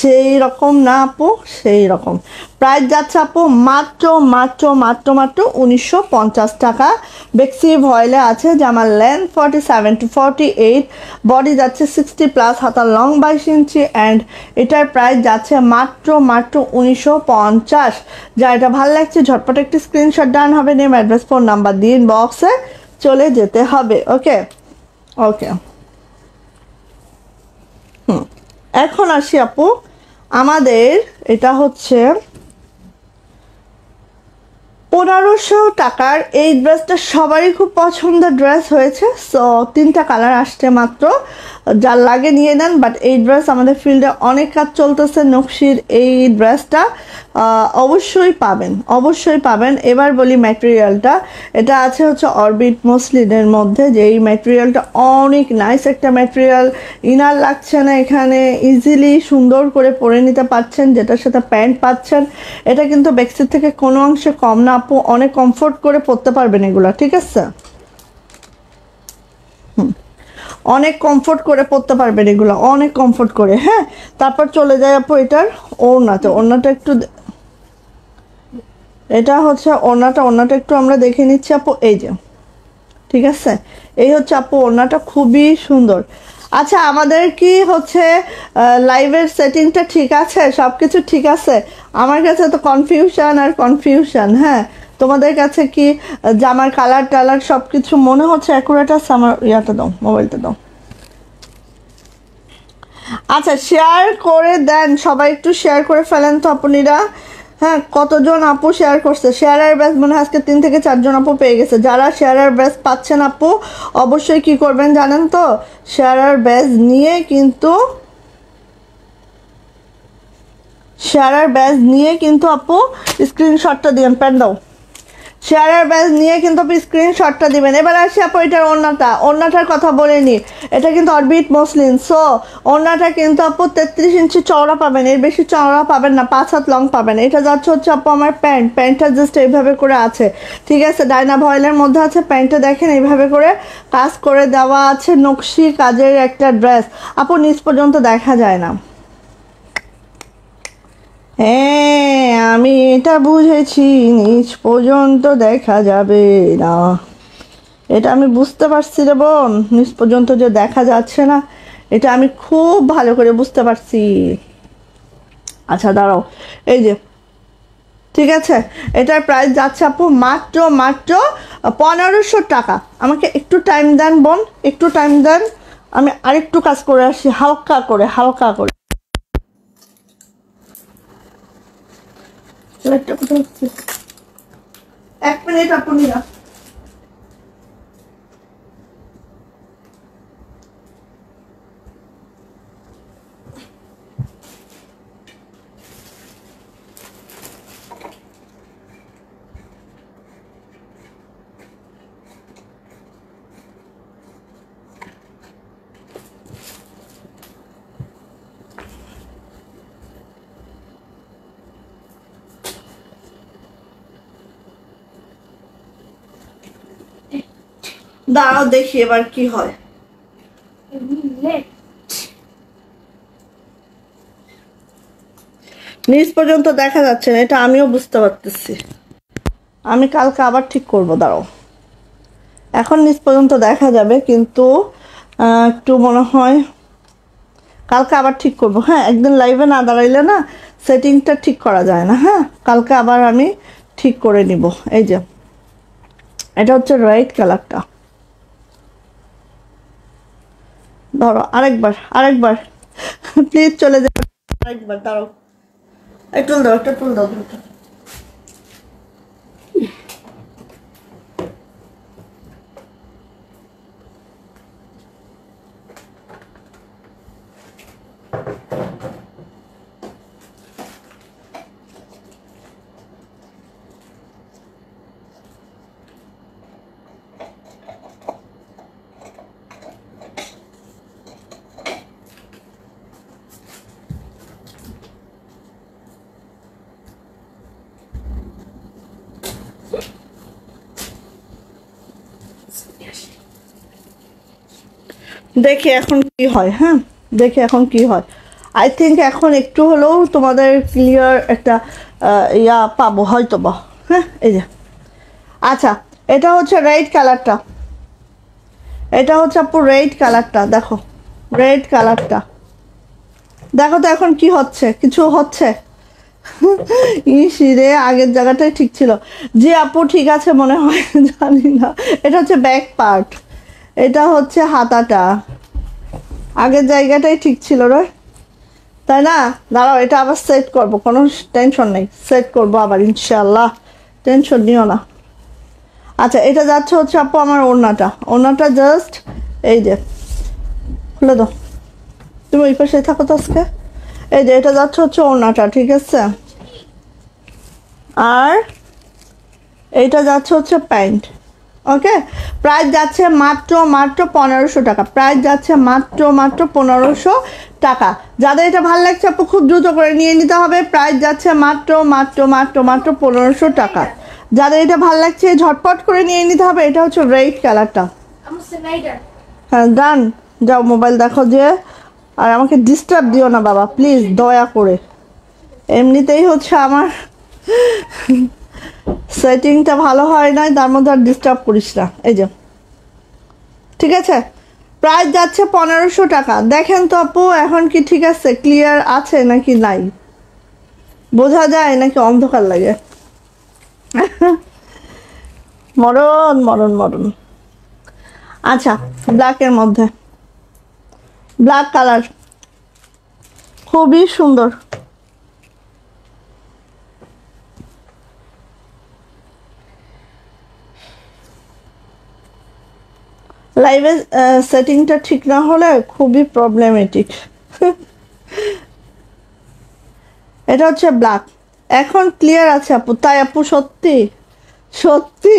সেই রকম না আপু সেই রকম প্রাইস যাচ্ছে আপু মাত্র মাত্র মাত্র মাত্র উনিশশো টাকা বেক্সি ভয়েলে আছে আমার length forty seven to forty eight body যাচ্ছে সিক্সটি প্লাস হাতা লং বাইশ ইঞ্চি অ্যান্ড এটার প্রাইস যাচ্ছে মাত্র মাত্র উনিশশো পঞ্চাশ যা এটা ভালো লাগছে ঝটপট একটি স্ক্রিনশট ডান হবে নেম অ্যাড্রেস ফোন নাম্বার দিন বক্সে চলে যেতে হবে ওকে ওকে হুম এখন আসি আপু আমাদের এটা হচ্ছে পনেরোশো টাকার এই ড্রেসটা সবারই খুব পছন্দের ড্রেস হয়েছে সো তিনটা কালার আসছে মাত্র যার লাগে নিয়ে নেন বাট এই ড্রেস আমাদের ফিল্ডে অনেক কাজ চলতেছে নকশির এই ড্রেসটা অবশ্যই পাবেন অবশ্যই পাবেন এবার বলি ম্যাটেরিয়ালটা এটা আছে হচ্ছে অরবিট মসলিনের মধ্যে যে এই ম্যাটেরিয়ালটা অনেক নাইস একটা ম্যাটেরিয়াল ইনার লাগছে না এখানে ইজিলি সুন্দর করে পরে নিতে পারছেন যেটার সাথে প্যান্ট পাচ্ছেন এটা কিন্তু বেক্সির থেকে কোনো অংশে কম না আপু অনেক কমফোর্ট করে পরতে পারবেন এগুলো ঠিক আছে হুম অনেক কমফোর্ট করে পরতে পারবেন এগুলো অনেক কমফোর্ট করে হ্যাঁ তারপর চলে যায় আপু এটার ওড়নাতে ওড়নাটা একটু এটা হচ্ছে ওড়নাটা ওড়নাটা একটু আমরা দেখে নিচ্ছি আপু এই যে ঠিক আছে এই হচ্ছে আপু ওড়নাটা খুবই সুন্দর আচ্ছা আমাদের কি হচ্ছে লাইভের সেটিংটা ঠিক আছে সব কিছু ঠিক আছে আমার কাছে তো কনফিউশন আর কনফিউশন হ্যাঁ তোমাদের কাছে কি জামার কালার টালার সব কিছু মনে হচ্ছে অ্যাকুরেট আছে আমার ইয়াটা দাও মোবাইলটা দাও আচ্ছা শেয়ার করে দেন সবাই একটু শেয়ার করে ফেলেন তো আপনিরা হ্যাঁ কতজন আপু শেয়ার করছে শেয়ার আর ব্যাস মনে হয় আজকে তিন থেকে চারজন আপু পেয়ে গেছে যারা শেয়ার আর ব্যাস পাচ্ছেন আপু অবশ্যই কি করবেন জানেন তো শেয়ার আর ব্যাস নিয়ে কিন্তু শেয়ার আর ব্যাস নিয়ে কিন্তু আপু স্ক্রিনশটটা দিবেন প্যান্ট দাও শেয়ারের ব্যাস নিয়ে কিন্তু আপনি স্ক্রিনশটটা দিবেন এবার আসি আপু এটার অন্যটা অন্যটার কথা বলে নি এটা কিন্তু অরবিট মসলিন সো অন্যটা কিন্তু আপু তেত্রিশ ইঞ্চি চওড়া পাবেন এর বেশি চওড়া পাবেন না পাঁচ হাত লং পাবেন এটা যাচ্ছে হচ্ছে আপু আমার প্যান্ট প্যান্টটা জাস্ট এইভাবে করে আছে ঠিক আছে ডাইনা ভয়েলের মধ্যে আছে প্যান্টটা দেখেন এইভাবে করে কাজ করে দেওয়া আছে নকশি কাজের একটা ড্রেস আপু নিচ পর্যন্ত দেখা যায় না হ্যাঁ আমি এটা বুঝেছি নিচ পর্যন্ত দেখা যাবে না এটা আমি বুঝতে পারছি রে বোন নিচ পর্যন্ত যে দেখা যাচ্ছে না এটা আমি খুব ভালো করে বুঝতে পারছি আচ্ছা দাঁড়াও এই যে ঠিক আছে এটার প্রাইস যাচ্ছে আপু মাত্র মাত্র পনেরোশো টাকা আমাকে একটু টাইম দেন বোন একটু টাইম দেন আমি আরেকটু কাজ করে আসি হালকা করে হালকা করে লাইটটা কোথায় হচ্ছে এক মিনিট আপনি রাখ দাঁড়াও দেখি এবার কি হয় নিচ পর্যন্ত দেখা যাচ্ছে না এটা আমিও বুঝতে পারতেছি আমি কালকে আবার ঠিক করব দাঁড়াও এখন নিচ পর্যন্ত দেখা যাবে কিন্তু একটু মনে হয় কালকে আবার ঠিক করব হ্যাঁ একদিন লাইভে না দাঁড়াইলে না সেটিংটা ঠিক করা যায় না হ্যাঁ কালকে আবার আমি ঠিক করে নিব এই যে এটা হচ্ছে রাইট কালারটা ধরো আরেকবার আরেকবার প্লিজ চলে যাবে আরেকবার ধরো একটু দাও একটা টুল দাও দেখে এখন কি হয় হ্যাঁ দেখে এখন কি হয় আই থিঙ্ক এখন একটু হলেও তোমাদের ক্লিয়ার একটা ইয়া পাবো হয়তো বা হ্যাঁ এই যে আচ্ছা এটা হচ্ছে রেড কালারটা এটা হচ্ছে আপু রেড কালারটা দেখো রেড কালারটা দেখো তো এখন কি হচ্ছে কিছু হচ্ছে ইসিরে আগের জায়গাটাই ঠিক ছিল যে আপু ঠিক আছে মনে হয় জানি না এটা হচ্ছে ব্যাক পার্ট এটা হচ্ছে হাতাটা আগের জায়গাটাই ঠিক ছিল রে তাই না দাঁড়াও এটা আবার সেট করব কোনো টেনশন নেই সেট করব আবার ইনশাল্লাহ টেনশন নিও না আচ্ছা এটা যাচ্ছে হচ্ছে আপু আমার ওড়নাটা ওড়নাটা জাস্ট এই যে খুলে দাও তুমি ওই পাশে থাকো তো আজকে এই যে এটা যাচ্ছে হচ্ছে ওড়নাটা ঠিক আছে আর এইটা যাচ্ছে হচ্ছে প্যান্ট ওকে প্রাইস যাচ্ছে মাত্র মাত্র পনেরোশো টাকা প্রাইস যাচ্ছে মাত্র মাত্র পনেরোশো টাকা যাদের এটা ভাল লাগছে আপু খুব দ্রুত করে নিয়ে নিতে হবে প্রাইস যাচ্ছে মাত্র মাত্র মাত্র মাত্র পনেরোশো টাকা যাদের এটা ভাল লাগছে ঝটপট করে নিয়ে নিতে হবে এটা হচ্ছে রেড কালারটা হ্যাঁ ডান যাও মোবাইল দেখো যে আর আমাকে ডিস্টার্ব দিও না বাবা প্লিজ দয়া করে এমনিতেই হচ্ছে আমার সেটিংটা ভালো হয় নাই তার মধ্যে আর ডিস্টার্ব করিস না এই যে ঠিক আছে প্রাইস যাচ্ছে পনেরোশো টাকা দেখেন তো আপু এখন কি ঠিক আছে ক্লিয়ার আছে নাকি নাই বোঝা যায় নাকি অন্ধকার লাগে মরণ মরণ মরণ আচ্ছা ব্ল্যাকের মধ্যে ব্ল্যাক কালার খুবই সুন্দর লাইভে সেটিংটা ঠিক না হলে খুবই প্রবলেমেটিক এটা হচ্ছে ব্ল্যাক এখন ক্লিয়ার আছে আপু তাই আপু সত্যি সত্যি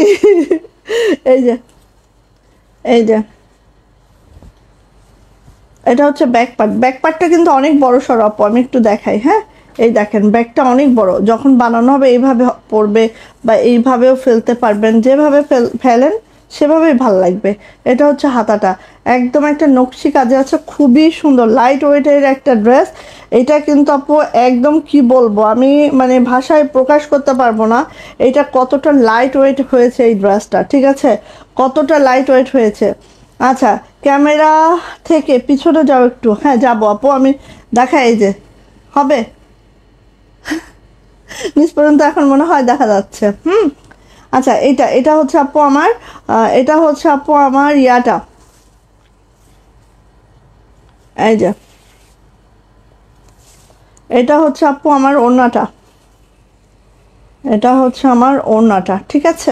এই যে এই যে এটা হচ্ছে ব্যাক পার্ট ব্যাক পার্টটা কিন্তু অনেক বড় সর আপু আমি একটু দেখাই হ্যাঁ এই দেখেন ব্যাগটা অনেক বড় যখন বানানো হবে এইভাবে পড়বে বা এইভাবেও ফেলতে পারবেন যেভাবে ফেলেন সেভাবেই ভাল লাগবে এটা হচ্ছে হাতাটা একদম একটা নকশি কাজে আছে খুবই সুন্দর লাইট ওয়েটের একটা ড্রেস এটা কিন্তু আপু একদম কি বলবো আমি মানে ভাষায় প্রকাশ করতে পারবো না এটা কতটা লাইট ওয়েট হয়েছে এই ড্রেসটা ঠিক আছে কতটা লাইট ওয়েট হয়েছে আচ্ছা ক্যামেরা থেকে পিছনে যাও একটু হ্যাঁ যাবো আপু আমি দেখা এই যে হবে নিজ পর্যন্ত এখন মনে হয় দেখা যাচ্ছে হুম আচ্ছা এটা এটা হচ্ছে আপু আমার এটা হচ্ছে আপু আমার ইয়াটা এই যে এটা হচ্ছে আপু আমার ওড়নাটা এটা হচ্ছে আমার ওড়নাটা ঠিক আছে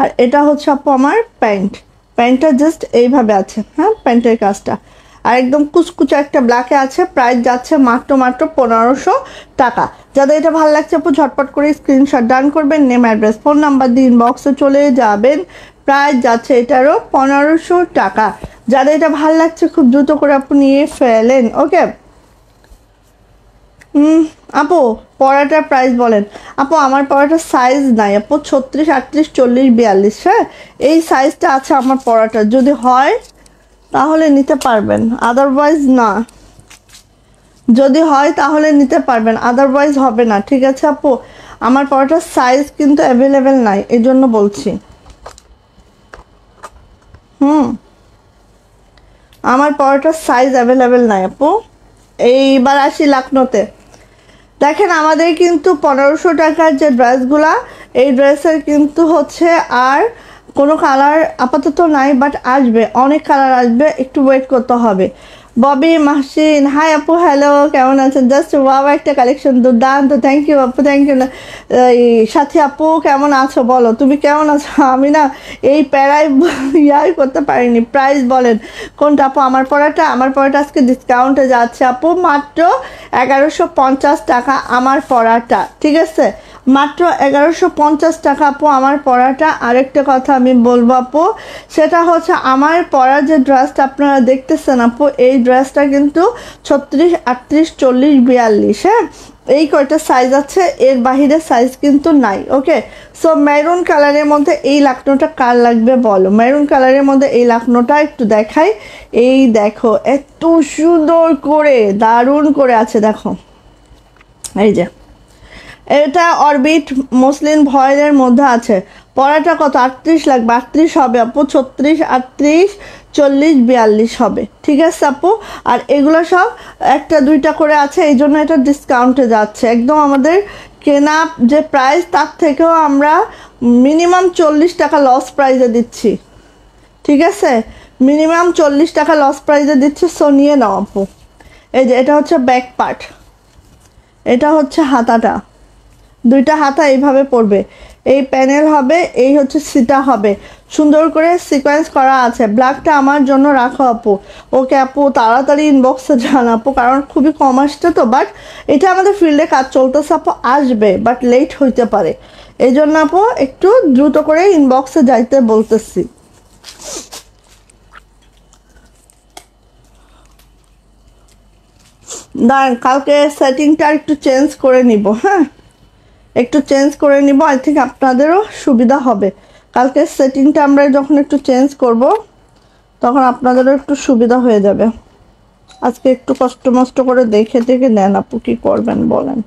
আর এটা হচ্ছে আপু আমার প্যান্ট প্যান্টটা জাস্ট এইভাবে আছে হ্যাঁ প্যান্টের কাজটা আর একদম কুচকুচা একটা ব্ল্যাকে আছে প্রাইস যাচ্ছে মাত্র মাত্র পনেরোশো টাকা যাদের এটা ভালো লাগছে আপু ঝটপট করে স্ক্রিনশট ডান করবেন নেম অ্যাড্রেস ফোন নাম্বার দিয়ে ইনবক্সে চলে যাবেন প্রাইস যাচ্ছে এটারও পনেরোশো টাকা যাদের এটা ভাল লাগছে খুব দ্রুত করে আপু নিয়ে ফেলেন ওকে আপু পরাটার প্রাইস বলেন আপু আমার পরাটার সাইজ নাই আপু ছত্রিশ আটত্রিশ চল্লিশ বিয়াল্লিশ হ্যাঁ এই সাইজটা আছে আমার পড়াটা যদি হয় তাহলে নিতে পারবেন আদারওয়াইজ না যদি হয় তাহলে নিতে পারবেন আদারওয়াইজ হবে না ঠিক আছে আপু আমার পরোটার সাইজ কিন্তু অ্যাভেলেবেল নাই এই জন্য বলছি হুম আমার পরোটার সাইজ অ্যাভেলেবেল নাই আপু এইবার আসি লাখনোতে দেখেন আমাদের কিন্তু পনেরোশো টাকার যে ড্রেসগুলা এই ড্রেসের কিন্তু হচ্ছে আর কোনো কালার আপাতত নাই বাট আসবে অনেক কালার আসবে একটু ওয়েট করতে হবে ববি মাহসিন হাই আপু হ্যালো কেমন আছেন জাস্ট ওয়াও একটা কালেকশন দুর্দান্ত থ্যাংক ইউ আপু থ্যাংক ইউ সাথী আপু কেমন আছো বলো তুমি কেমন আছো আমি না এই প্যারাই ইয়াই করতে পারিনি প্রাইস বলেন কোনটা আপু আমার পড়াটা আমার পড়াটা আজকে ডিসকাউন্টে যাচ্ছে আপু মাত্র এগারোশো পঞ্চাশ টাকা আমার পড়াটা ঠিক আছে মাত্র এগারোশো পঞ্চাশ টাকা আপু আমার পড়াটা আরেকটা কথা আমি বলবো আপু সেটা হচ্ছে আমার পড়া যে ড্রেসটা আপনারা দেখতেছেন আপু এই ড্রেসটা কিন্তু ছত্রিশ আটত্রিশ চল্লিশ বিয়াল্লিশ হ্যাঁ এই কয়টা সাইজ আছে এর বাহিরে সাইজ কিন্তু নাই ওকে সো মেরুন কালারের মধ্যে এই লাকনোটা কার লাগবে বলো মেরুন কালারের মধ্যে এই লাকনোটা একটু দেখাই এই দেখো এত সুন্দর করে দারুণ করে আছে দেখো এই যে এটা অরবিট মসলিন ভয়েলের মধ্যে আছে পড়াটা কত আটত্রিশ লাখ বাত্রিশ হবে আপু ছত্রিশ আটত্রিশ চল্লিশ বিয়াল্লিশ হবে ঠিক আছে আপু আর এগুলো সব একটা দুইটা করে আছে এই জন্য এটা ডিসকাউন্টে যাচ্ছে একদম আমাদের কেনা যে প্রাইস তার থেকেও আমরা মিনিমাম চল্লিশ টাকা লস প্রাইজে দিচ্ছি ঠিক আছে মিনিমাম চল্লিশ টাকা লস প্রাইজে দিচ্ছে সো নিয়ে নাও আপু এই যে এটা হচ্ছে ব্যাক পার্ট এটা হচ্ছে হাতাটা দুইটা হাতা এইভাবে পড়বে এই প্যানেল হবে এই হচ্ছে সিটা হবে সুন্দর করে সিকোয়েন্স করা আছে ব্ল্যাকটা আমার জন্য রাখো আপু ওকে আপু তাড়াতাড়ি ইনবক্সে জান আপু কারণ খুবই কম আসছে তো বাট এটা আমাদের ফিল্ডে কাজ চলতেছে আপু আসবে বাট লেট হইতে পারে এই জন্য আপু একটু দ্রুত করে ইনবক্সে যাইতে বলতেছি দাঁড়ান কালকে সেটিংটা একটু চেঞ্জ করে নিব হ্যাঁ একটু চেঞ্জ করে নিব আই থিঙ্ক আপনাদেরও সুবিধা হবে কালকে সেটিংটা আমরা যখন একটু চেঞ্জ করব তখন আপনাদেরও একটু সুবিধা হয়ে যাবে আজকে একটু কষ্ট মষ্ট করে দেখে দেখে নেন আপু কী করবেন বলেন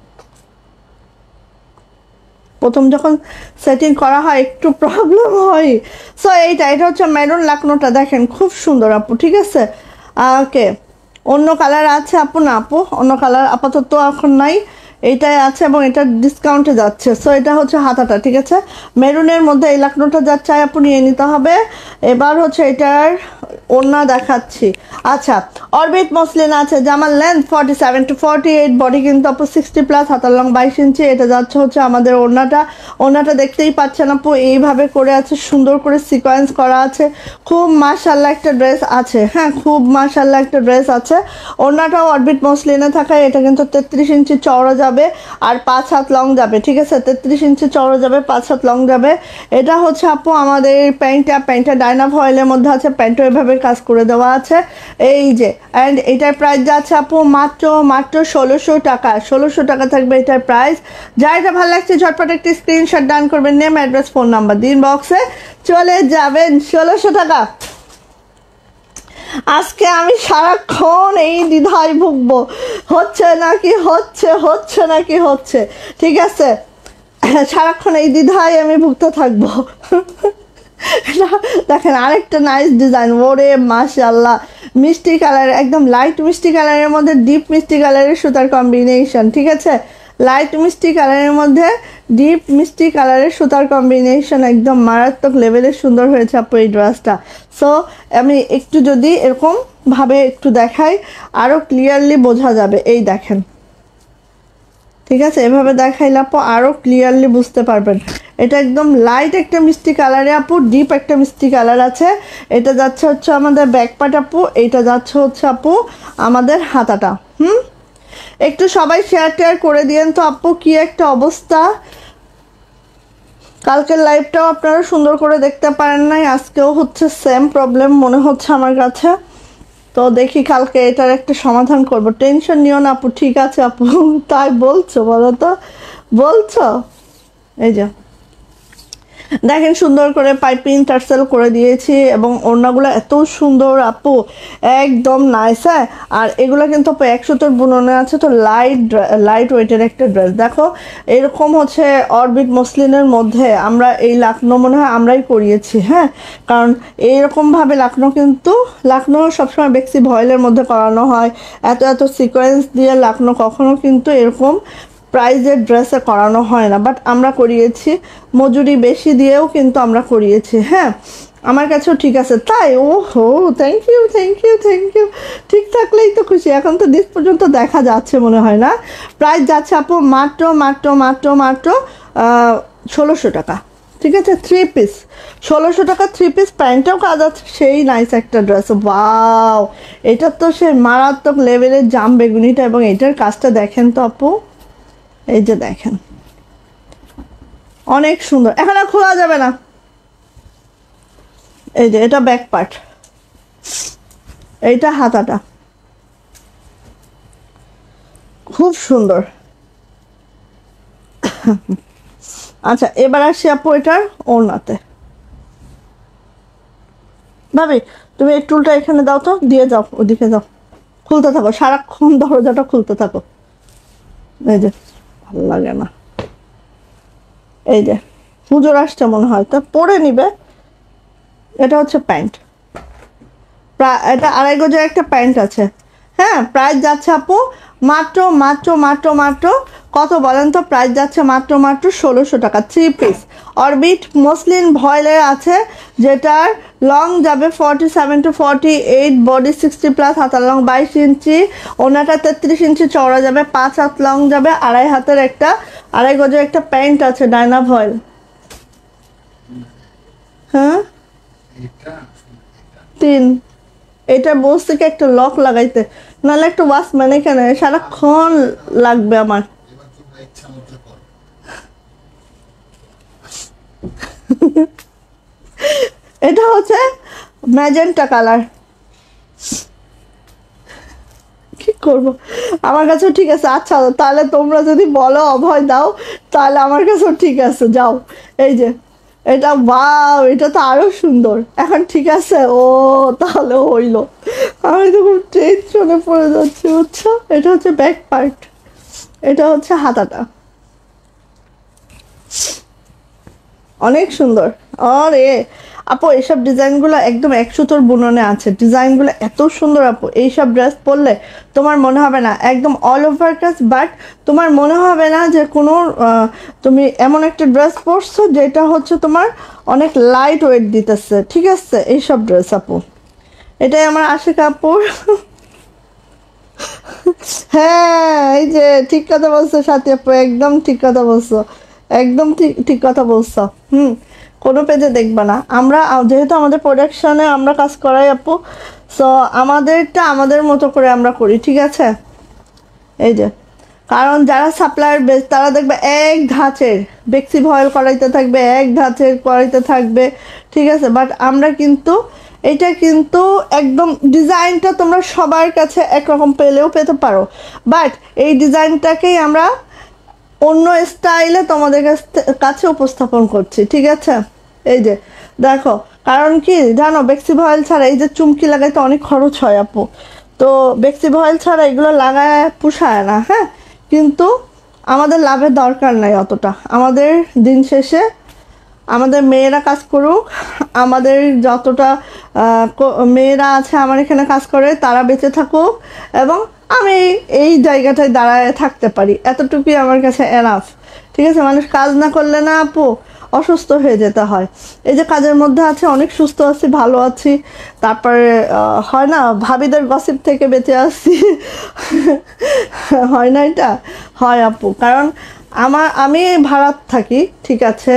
প্রথম যখন সেটিং করা হয় একটু প্রবলেম হয় সো এইটা এটা হচ্ছে মেরুন লাকনোটা দেখেন খুব সুন্দর আপু ঠিক আছে ওকে অন্য কালার আছে আপু না আপু অন্য কালার আপাতত এখন নাই এইটাই আছে এবং এটা ডিসকাউন্টে যাচ্ছে সো এটা হচ্ছে হাতাটা ঠিক আছে মেরুনের মধ্যে এই লাকনোটা যা চাই আপনি নিয়ে নিতে হবে এবার হচ্ছে এটার ওনা দেখাচ্ছি আচ্ছা অরবিট মসলিন আছে জামার length forty seven to forty eight body কিন্তু আপু সিক্সটি প্লাস হাতার লং বাইশ ইঞ্চি এটা যাচ্ছে হচ্ছে আমাদের ওনাটা ওনাটা দেখতেই পাচ্ছেন আপু এইভাবে করে আছে সুন্দর করে সিকোয়েন্স করা আছে খুব মাশাল্লা একটা ড্রেস আছে হ্যাঁ খুব মাশাল্লা একটা ড্রেস আছে ওনাটাও অরবিট মসলিনে থাকায় এটা কিন্তু তেত্রিশ ইঞ্চি চওড়া যাবে আর পাঁচ হাত লং যাবে ঠিক আছে তেত্রিশ ইঞ্চি চড়ো যাবে পাঁচ হাত লং যাবে এটা হচ্ছে আপু আমাদের প্যান্টটা প্যান্টটা ডাইনা ভয়েলের মধ্যে আছে প্যান্টও এভাবে কাজ করে দেওয়া আছে এই যে অ্যান্ড এটার প্রাইস যাচ্ছে আপু মাত্র মাত্র ষোলোশো টাকা ষোলোশো টাকা থাকবে এটার প্রাইস যা এটা ভালো লাগছে ঝটপট একটি স্ক্রিনশট ডান করবেন নেম অ্যাড্রেস ফোন নাম্বার দিন বক্সে চলে যাবেন ষোলোশো টাকা আজকে আমি সারাক্ষণ এই দ্বিধায় ভুগব হচ্ছে নাকি হচ্ছে হচ্ছে নাকি হচ্ছে ঠিক আছে হ্যাঁ, সারাক্ষণ এই দ্বিধায় আমি ভুগতে থাকবো দেখেন আরেকটা নাইস ডিজাইন ওরে মাশাল্লাহ মিষ্টি কালার একদম লাইট মিষ্টি কালারের মধ্যে ডিপ মিষ্টি কালারের সুতার কম্বিনেশন ঠিক আছে লাইট মিষ্টি কালারের মধ্যে ডিপ মিষ্টি কালারের সুতার কম্বিনেশন একদম মারাত্মক লেভেলের সুন্দর হয়েছে আপু এই ড্রেসটা সো আমি একটু যদি এরকমভাবে একটু দেখাই আরও ক্লিয়ারলি বোঝা যাবে এই দেখেন ঠিক আছে এভাবে দেখাইলে আপু আরও ক্লিয়ারলি বুঝতে পারবেন এটা একদম লাইট একটা মিষ্টি কালারে আপু ডিপ একটা মিষ্টি কালার আছে এটা যাচ্ছে হচ্ছে আমাদের ব্যাকপাট আপু এটা যাচ্ছে হচ্ছে আপু আমাদের হাতাটা হুম একটু সবাই শেয়ার টেয়ার করে দিয়েন তো আপু কি একটা অবস্থা কালকের লাইভটাও আপনারা সুন্দর করে দেখতে পারেন নাই আজকেও হচ্ছে সেম প্রবলেম মনে হচ্ছে আমার কাছে তো দেখি কালকে এটার একটা সমাধান করব টেনশন নিও না আপু ঠিক আছে আপু তাই বলছো বলো তো বলছো এই যে দেখেন সুন্দর করে পাইপিং টার্সেল করে দিয়েছি এবং ওড়নাগুলো এত সুন্দর আপু একদম নাইস হ্যাঁ আর এগুলো কিন্তু একশো তোর বুননে আছে তো লাইট লাইট ওয়েটের একটা ড্রেস দেখো এরকম হচ্ছে অরবিট মসলিনের মধ্যে আমরা এই লাখনো মনে হয় আমরাই করিয়েছি হ্যাঁ কারণ এইরকমভাবে লাখনো কিন্তু লাখনো সবসময় বেশি ভয়েলের মধ্যে করানো হয় এত এত সিকোয়েন্স দিয়ে লাখনো কখনো কিন্তু এরকম প্রাইজের ড্রেসে করানো হয় না বাট আমরা করিয়েছি মজুরি বেশি দিয়েও কিন্তু আমরা করিয়েছি হ্যাঁ আমার কাছেও ঠিক আছে তাই ও হো thank you thank you thank you ঠিক থাকলেই তো খুশি এখন তো দিস পর্যন্ত দেখা যাচ্ছে মনে হয় না প্রাইস যাচ্ছে আপু মাত্র মাত্র মাত্র মাত্র ষোলোশো টাকা ঠিক আছে থ্রি পিস ষোলোশো টাকা থ্রি পিস প্যান্টটাও কাজ আছে সেই নাইস একটা ড্রেস ওয়াও এটার তো সে মারাত্মক লেভেলের জাম বেগুনিটা এবং এটার কাজটা দেখেন তো আপু এই যে দেখেন অনেক সুন্দর এখন আর খোলা যাবে না এই যে এটা ব্যাক পার্ট এইটা হাতাটা খুব সুন্দর আচ্ছা এবার আসি আপু এটার ওড়নাতে ভাবি তুমি এই টুলটা এখানে দাও তো দিয়ে যাও ওদিকে যাও খুলতে থাকো সারাক্ষণ দরজাটা খুলতে থাকো এই যে ভাল লাগে না এই যে পুজোর আসছে মনে হয় তা পরে নিবে এটা হচ্ছে প্যান্ট এটা আড়াই গজের একটা প্যান্ট আছে হ্যাঁ প্রাইস যাচ্ছে আপু মাত্র মাত্র মাত্র মাত্র কত বলেন তো প্রাইস যাচ্ছে মাত্র মাত্র ষোলোশো টাকা থ্রি পিস অরবিট মসলিন ভয়েলের আছে যেটার লং যাবে forty seven to forty eight body sixty plus হাতার লং বাইশ ইঞ্চি ওনাটা তেত্রিশ ইঞ্চি চড়া যাবে পাঁচ হাত লং যাবে আড়াই হাতের একটা আড়াই গজের একটা প্যান্ট আছে ডায়না ভয়েল হ্যাঁ তিন এটা বস থেকে একটা লক লাগাইতে নাহলে একটু ওয়াশ মানে কেন সারাক্ষণ লাগবে আমার এটা হচ্ছে ম্যাজেন্টা কালার কি করব আমার কাছেও ঠিক আছে আচ্ছা তাহলে তোমরা যদি বলো অভয় দাও তাহলে আমার কাছেও ঠিক আছে যাও এই যে এটা বা এটা তো আরও সুন্দর এখন ঠিক আছে ও তাহলে হইলো আমি দেখুন ট্রেন চলে পড়ে যাচ্ছে বুঝছো এটা হচ্ছে ব্যাক পার্ট এটা হচ্ছে হাতাটা অনেক সুন্দর আরে আপু এইসব ডিজাইনগুলো একদম এক সুতোর বুননে আছে ডিজাইনগুলো এত সুন্দর আপু এইসব ড্রেস পরলে তোমার মনে হবে না একদম অল ওভার ড্রেস বাট তোমার মনে হবে না যে কোনো তুমি এমন একটা ড্রেস পরছো যেটা হচ্ছে তোমার অনেক লাইট ওয়েট দিতেছে ঠিক আছে এইসব ড্রেস আপু এটাই আমার আশি কাপড় হ্যাঁ এই যে ঠিক কথা বলছো সাথী আপু একদম ঠিক কথা বলছো একদম ঠিক ঠিক কথা বলছো হুম কোনো পেজে দেখবে না আমরা যেহেতু আমাদের প্রোডাকশানে আমরা কাজ করাই আপু সো আমাদেরটা আমাদের মতো করে আমরা করি ঠিক আছে এই যে কারণ যারা সাপ্লায়ার বেস তারা দেখবে এক ধাঁচের বেক্সি ভয়েল করাইতে থাকবে এক ধাঁচের করাইতে থাকবে ঠিক আছে বাট আমরা কিন্তু এটা কিন্তু একদম ডিজাইনটা তোমরা সবার কাছে একরকম পেলেও পেতে পারো বাট এই ডিজাইনটাকেই আমরা অন্য স্টাইলে তোমাদের কাছে উপস্থাপন করছি ঠিক আছে এই যে দেখো কারণ কি জানো বেক্সি ভয়েল ছাড়া এই যে চুমকি লাগাইতে অনেক খরচ হয় আপু তো বেক্সি ভয়েল ছাড়া এগুলো লাগায় পোষায় না হ্যাঁ কিন্তু আমাদের লাভের দরকার নাই অতটা আমাদের দিন শেষে আমাদের মেয়েরা কাজ করুক আমাদের যতটা মেয়েরা আছে আমার এখানে কাজ করে তারা বেঁচে থাকুক এবং আমি এই জায়গাটায় দাঁড়ায় থাকতে পারি এতটুকুই আমার কাছে এনাফ ঠিক আছে মানুষ কাজ না করলে না আপু অসুস্থ হয়ে যেতে হয় এই যে কাজের মধ্যে আছে অনেক সুস্থ আছি ভালো আছি তারপরে হয় না ভাবিদের গসিপ থেকে বেঁচে আসছি হয় না এটা হয় আপু কারণ আমার আমি ভাড়া থাকি ঠিক আছে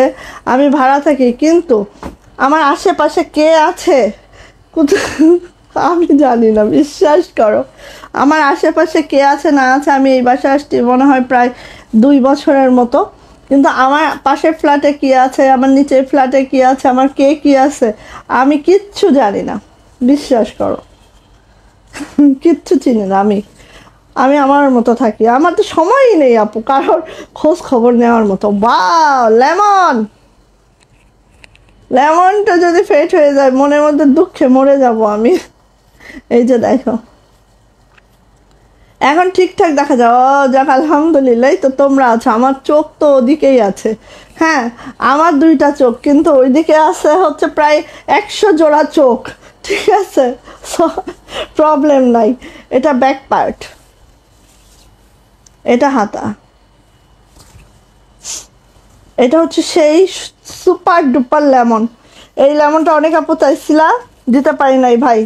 আমি ভাড়া থাকি কিন্তু আমার আশেপাশে কে আছে আমি জানি না বিশ্বাস করো আমার আশেপাশে কে আছে না আছে আমি এই বাসায় আসছি মনে হয় প্রায় দুই বছরের মতো কিন্তু আমার পাশের ফ্ল্যাটে কী আছে আমার নিচের ফ্ল্যাটে কী আছে আমার কে কী আছে আমি কিচ্ছু জানি না বিশ্বাস করো কিচ্ছু চিনি না আমি আমি আমার মতো থাকি আমার তো সময়ই নেই আপু কারোর খোঁজ খবর নেওয়ার মতো বা লেমন লেমনটা যদি ফেট হয়ে যায় মনের মধ্যে দুঃখে মরে যাব আমি এই যে দেখো এখন ঠিকঠাক দেখা যাও ও যাক আলহামদুলিল্লাহ তো তোমরা আছো আমার চোখ তো ওদিকেই আছে হ্যাঁ আমার দুইটা চোখ কিন্তু ওইদিকে আছে হচ্ছে প্রায় একশো জোড়া চোখ ঠিক আছে প্রবলেম নাই এটা ব্যাক পার্ট এটা হাতা এটা হচ্ছে সেই সুপার ডুপার লেমন এই লেমনটা অনেক আপু চাইছিলা দিতে পারি নাই ভাই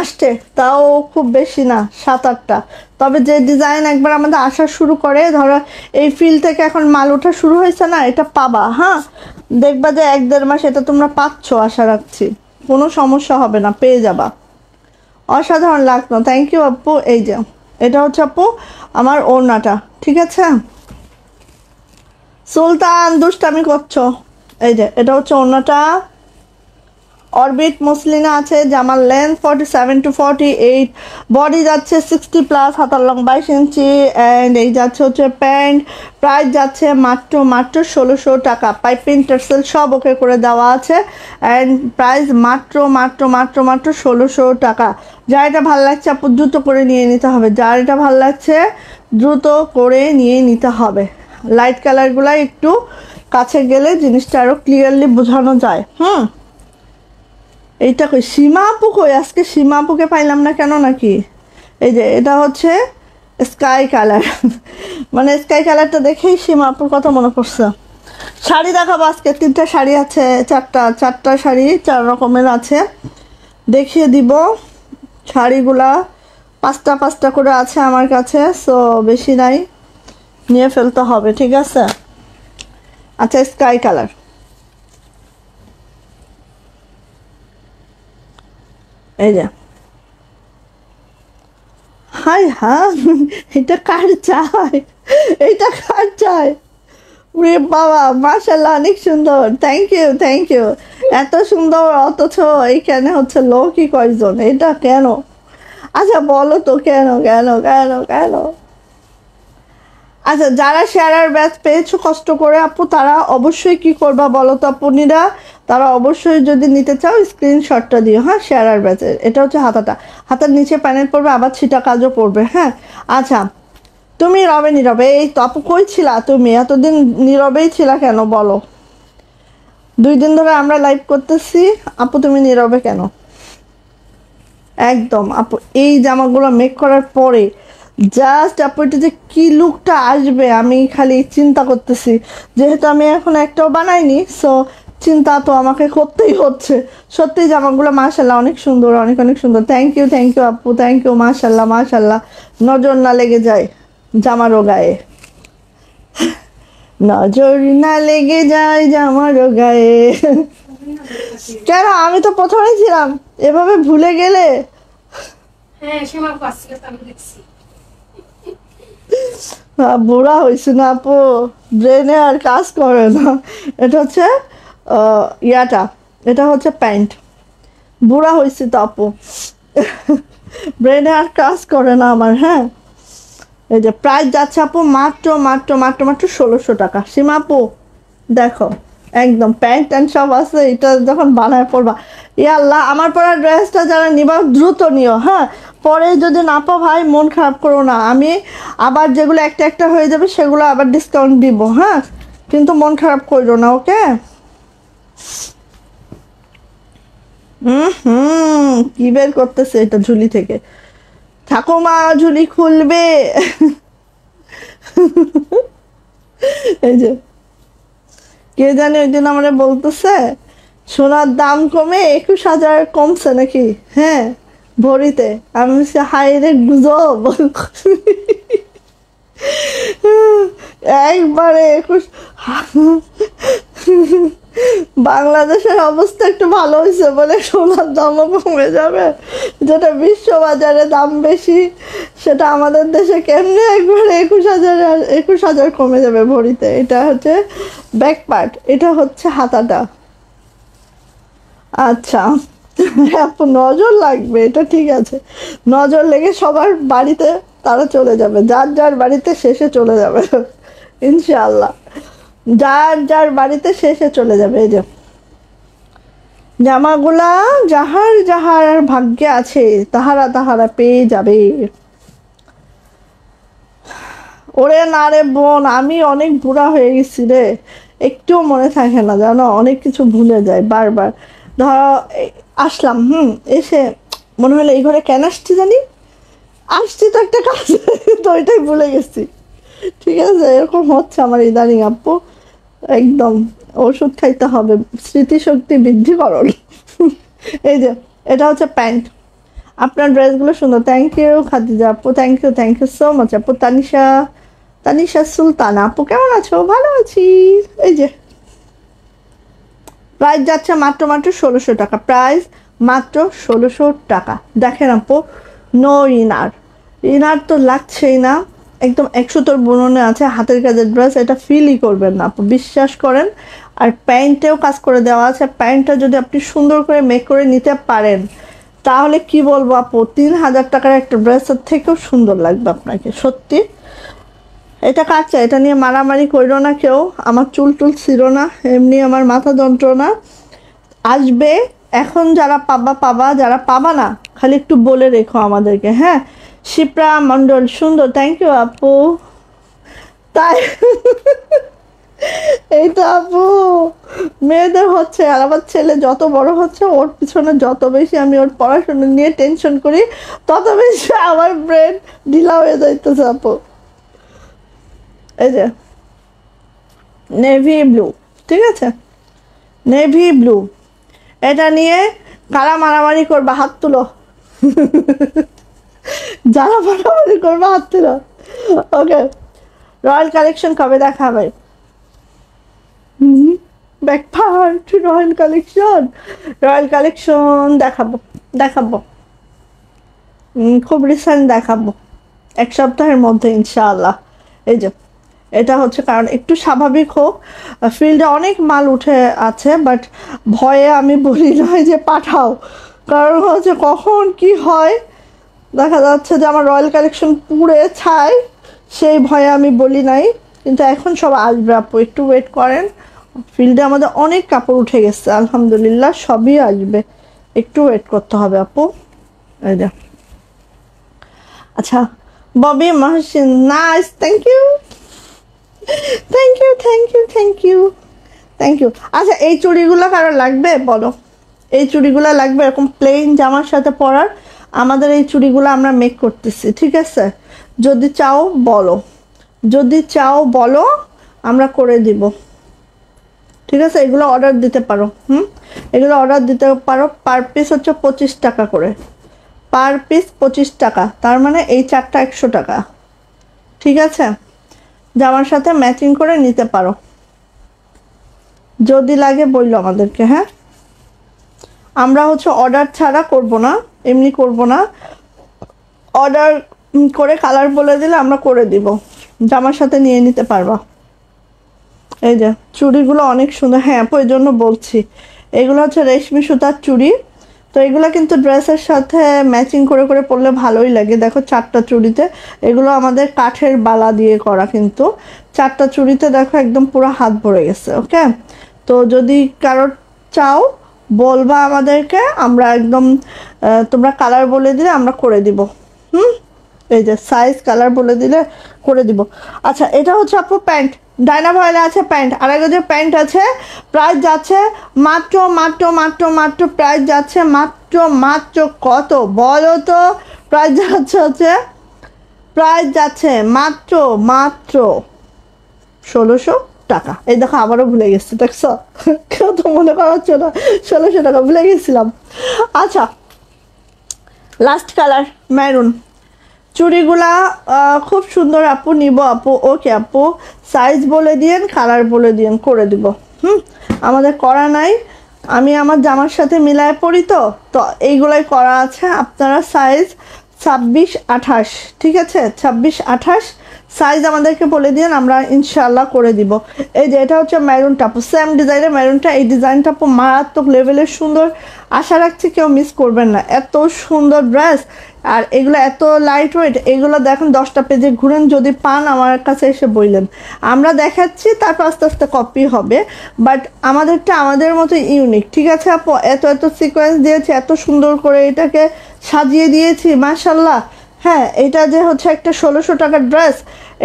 আসছে তাও খুব বেশি না সাত আটটা তবে যে ডিজাইন একবার আমাদের আসা শুরু করে ধরো এই ফিল থেকে এখন মাল ওঠা শুরু হয়েছে না এটা পাবা হ্যাঁ দেখবা যে এক দেড় মাস এটা তোমরা পাচ্ছ আশা রাখছি কোনো সমস্যা হবে না পেয়ে যাবা অসাধারণ লাগতো থ্যাংক ইউ আপু এই যাও এটা হচ্ছে আপু আমার ওড়নাটা ঠিক আছে সুলতান দুষ্টামি করছো এই যে এটা হচ্ছে ওড়নাটা অরবিট মসলিনা আছে জামার length forty seven to forty eight body যাচ্ছে সিক্সটি প্লাস হাতার লং বাইশ ইঞ্চি অ্যান্ড এই যাচ্ছে হচ্ছে প্যান্ট প্রাইস যাচ্ছে মাত্র মাত্র ষোলোশো টাকা পাইপিং টার্সেল সব ওকে করে দেওয়া আছে অ্যান্ড প্রাইস মাত্র মাত্র মাত্র মাত্র ষোলোশো টাকা যা এটা ভালো লাগছে আপু দ্রুত করে নিয়ে নিতে হবে যার এটা ভালো লাগছে দ্রুত করে নিয়ে নিতে হবে লাইট কালারগুলো একটু কাছে গেলে জিনিসটা আরও ক্লিয়ারলি বোঝানো যায় হুম এইটা কই সীমা আপু কই আজকে সীমা আপুকে পাইলাম না কেন নাকি এই যে এটা হচ্ছে স্কাই কালার মানে স্কাই কালারটা দেখেই সীমা আপুর কথা মনে পড়ছে শাড়ি দেখাবো আজকে তিনটা শাড়ি আছে চারটা চারটা শাড়ি চার রকমের আছে দেখিয়ে দিব শাড়িগুলা পাঁচটা পাঁচটা করে আছে আমার কাছে সো বেশি নাই নিয়ে ফেলতে হবে ঠিক আছে আচ্ছা স্কাই কালার এই যে হাই হা এটা কার চায় এটা কার চায় রে বাবা মার্শাল্লাহ অনেক সুন্দর থ্যাংক ইউ থ্যাংক ইউ এত সুন্দর অথচ এইখানে হচ্ছে লোকই কয়জন এটা কেন আচ্ছা বলো তো কেন কেন কেন কেন আচ্ছা যারা শেয়ারার ব্যাচ পেয়েছো কষ্ট করে আপু তারা অবশ্যই কি করবা বলো তো আপুনিরা তারা অবশ্যই যদি নিতে চাও স্ক্রিনশটটা দিও হ্যাঁ শেয়ারার ব্যাচের এটা হচ্ছে হাতাটা হাতার নিচে প্যানেল পড়বে আবার ছিটা কাজও পড়বে হ্যাঁ আচ্ছা তুমি রবে নীরবে এই তো আপু কই ছিলা তুমি এতদিন নীরবেই ছিলা কেন বলো দুই দিন ধরে আমরা লাইভ করতেছি আপু তুমি নীরবে কেন একদম আপু এই জামাগুলো মেক করার পরে জাস্ট আপুটা যে কি লুকটা আসবে আমি খালি চিন্তা করতেছি যেহেতু আমি এখন একটাও বানাইনি সো চিন্তা তো আমাকে করতেই হচ্ছে সত্যি জামাগুলো মাশাল্লাহ অনেক সুন্দর অনেক অনেক সুন্দর থ্যাংক ইউ থ্যাংক ইউ আপু থ্যাংক ইউ মাশাল্লাহ মাশাল্লাহ নজর না লেগে যায় জামারও গায়ে নজর না লেগে যায় জামারও গায়ে কেন আমি তো প্রথমে ছিলাম এভাবে ভুলে গেলে হ্যাঁ বুড়া হয়েছে না আপু ব্রেনে আর কাজ করে না এটা হচ্ছে ইয়াটা এটা হচ্ছে প্যান্ট বুড়া হয়েছি তো আপু ব্রেনে আর কাজ করে না আমার হ্যাঁ এই যে প্রাইস যাচ্ছে আপু মাত্র মাত্র মাত্র মাত্র ষোলোশো টাকা সীমা আপু দেখো একদম প্যান্ট ট্যান্ট সব আছে এটা যখন বানায় পড়বা আল্লাহ আমার পরার ড্রেসটা যারা নিবা দ্রুত নিও হ্যাঁ পরে যদি না পাও ভাই মন খারাপ করো না আমি আবার যেগুলো একটা একটা হয়ে যাবে সেগুলো আবার ডিসকাউন্ট দিব হ্যাঁ কিন্তু মন খারাপ করো না ওকে হুম কি বের করতেছে এটা ঝুলি থেকে ঠাকুমা ঝুলি খুলবে এই যে কে জানে ওই দিন আমার বলতেছে সোনার দাম কমে একুশ হাজার কমছে নাকি হ্যাঁ ভরিতে আমি হাই রে গুজব একবারে একুশ বাংলাদেশের অবস্থা একটু ভালো হয়েছে বলে সোনার দামও কমে যাবে যেটা বিশ্ববাজারে দাম বেশি সেটা আমাদের দেশে কেমনে একবারে একুশ হাজার একুশ হাজার কমে যাবে ভরিতে এটা হচ্ছে ব্যাকপার্ট এটা হচ্ছে হাতাটা আচ্ছা নজর লাগবে এটা ঠিক আছে নজর লেগে সবার বাড়িতে তারা চলে যাবে যার যার বাড়িতে শেষে চলে যাবে ইনশাআল্লাহ যার যার বাড়িতে শেষে চলে যাবে এই যে জামাগুলা যাহার যাহার ভাগ্যে আছে তাহারা তাহারা পেয়ে যাবে ওরে না রে বোন আমি অনেক বুড়া হয়ে গেছি রে একটুও মনে থাকে না জানো অনেক কিছু ভুলে যায় বারবার ধরো আসলাম হুম এসে মনে হলো এই ঘরে কেন আসছি জানি আসছি তো একটা কাজ তো ওইটাই ভুলে গেছি ঠিক আছে এরকম হচ্ছে আমার ইদানিং আপু একদম ওষুধ খাইতে হবে স্মৃতিশক্তি বৃদ্ধি করুন এই যে এটা হচ্ছে প্যান্ট আপনার ড্রেসগুলো সুন্দর থ্যাংক ইউ খাদিজা আপু thank you thank you so much আপু তানিশা তানিশা সুলতান আপু কেমন আছো ভালো আছি এই যে প্রাইস যাচ্ছে মাত্র মাত্র ষোলোশো টাকা প্রাইস মাত্র ষোলোশো টাকা দেখেন আপু নো ইনার এনার তো লাগছেই না একদম একশোতর বুননে আছে হাতের কাজের ড্রেস এটা ফিলই করবেন না বিশ্বাস করেন আর প্যান্টেও কাজ করে দেওয়া আছে প্যান্টটা যদি আপনি সুন্দর করে মেক করে নিতে পারেন তাহলে কি বলবো আপু তিন হাজার টাকার একটা ড্রেসের থেকেও সুন্দর লাগবে আপনাকে সত্যি এটা কাচ্চা এটা নিয়ে মারামারি করিল না কেউ আমার চুল টুল ছিল না এমনি আমার মাথা যন্ত্রণা আসবে এখন যারা পাবা পাবা যারা পাবা না খালি একটু বলে রেখো আমাদেরকে হ্যাঁ শিপ্রা মণ্ডল সুন্দর থ্যাংক ইউ আপু তাই এই তো আপু মেয়েদের হচ্ছে আর আমার ছেলে যত বড় হচ্ছে ওর পিছনে যত বেশি আমি ওর পড়াশোনা নিয়ে টেনশন করি তত বেশি আমার ব্রেন ঢিলা হয়ে যাইতেছে আপু এই যে নেভি ব্লু ঠিক আছে নেভি ব্লু এটা নিয়ে কারা মারামারি করবা হাত তুলো যারা ফটাফটি করবো হাত না ওকে রয়্যাল কালেকশন কবে দেখা হবে ব্যাকফার্ট রয়্যাল কালেকশন রয়্যাল কালেকশন দেখাবো দেখাবো খুব রিসেন্ট দেখাবো এক সপ্তাহের মধ্যে ইনশাআল্লাহ এই যে এটা হচ্ছে কারণ একটু স্বাভাবিক হোক ফিল্ডে অনেক মাল উঠে আছে বাট ভয়ে আমি বলি নয় যে পাঠাও কারণ হচ্ছে কখন কি হয় দেখা যাচ্ছে যে আমার রয়্যাল কালেকশন পুড়ে ছাই সেই ভয়ে আমি বলি নাই কিন্তু এখন সব আসবে আপু একটু ওয়েট করেন ফিল্ডে আমাদের অনেক কাপড় উঠে গেছে আলহামদুলিল্লাহ সবই আসবে একটু ওয়েট করতে হবে আপু এই যে আচ্ছা Bobby Mahsin nice thank you thank you thank you thank you thank you আচ্ছা এই চুড়িগুলো কারো লাগবে বলো এই চুড়িগুলো লাগবে এরকম প্লেন জামার সাথে পরার আমাদের এই চুড়িগুলো আমরা মেক করতেছি ঠিক আছে যদি চাও বলো যদি চাও বলো আমরা করে দিব ঠিক আছে এগুলো অর্ডার দিতে পারো হুম এগুলো অর্ডার দিতে পারো পার পিস হচ্ছে পঁচিশ টাকা করে পার পিস পঁচিশ টাকা তার মানে এই চারটা একশো টাকা ঠিক আছে জামার সাথে ম্যাচিং করে নিতে পারো যদি লাগে বললো আমাদেরকে হ্যাঁ আমরা হচ্ছে অর্ডার ছাড়া করব না এমনি করব না অর্ডার করে কালার বলে দিলে আমরা করে দিব জামার সাথে নিয়ে নিতে পারবা এই যে চুড়িগুলো অনেক সুন্দর হ্যাঁ ওই জন্য বলছি এগুলো হচ্ছে রেশমি সুতার চুড়ি তো এগুলো কিন্তু ড্রেসের সাথে ম্যাচিং করে করে পরলে ভালোই লাগে দেখো চারটা চুড়িতে এগুলো আমাদের কাঠের বালা দিয়ে করা কিন্তু চারটা চুড়িতে দেখো একদম পুরো হাত ভরে গেছে ওকে তো যদি কারোর চাও বলবা আমাদেরকে আমরা একদম তোমরা কালার বলে দিলে আমরা করে দিব হুম এই যে সাইজ কালার বলে দিলে করে দিব আচ্ছা এটা হচ্ছে আপু প্যান্ট ডাইনা ভয়েলে আছে প্যান্ট আর একটা যে প্যান্ট আছে প্রাইস যাচ্ছে মাত্র মাত্র মাত্র মাত্র প্রাইস যাচ্ছে মাত্র মাত্র কত বলো তো প্রাইস যাচ্ছে হচ্ছে প্রাইস যাচ্ছে মাত্র মাত্র ষোলোশো টাকা এই দেখো আমারও ভুলে গেছি দেখছো কেউ তো মনে করা হচ্ছে না ষোলোশো টাকা ভুলে গেছিলাম আচ্ছা লাস্ট কালার ম্যারুন চুড়িগুলা খুব সুন্দর আপু নিব আপু ওকে আপু সাইজ বলে দিয়েন কালার বলে দিয়েন করে দিব হুম আমাদের করা নাই আমি আমার জামার সাথে মিলায় পড়ি তো তো এইগুলাই করা আছে আপনারা সাইজ ছাব্বিশ আঠাশ ঠিক আছে ছাব্বিশ আঠাশ সাইজ আমাদেরকে বলে দিন আমরা ইনশাল্লাহ করে দিব এই যে এটা হচ্ছে ম্যারুন টাপু সেম ডিজাইনের ম্যারুনটা এই ডিজাইনটা আপু মারাত্মক লেভেলের সুন্দর আশা রাখছি কেউ মিস করবেন না এত সুন্দর ড্রেস আর এগুলো এত লাইট ওয়েট এগুলো দেখেন দশটা পেজে ঘুরেন যদি পান আমার কাছে এসে বললেন আমরা দেখাচ্ছি তারপর আস্তে আস্তে কপি হবে বাট আমাদেরটা আমাদের মতো ইউনিক ঠিক আছে আপ এত এত সিকোয়েন্স দিয়েছি এত সুন্দর করে এটাকে সাজিয়ে দিয়েছি মাশাল্লাহ হ্যাঁ এটা যে হচ্ছে একটা ষোলোশো টাকার ড্রেস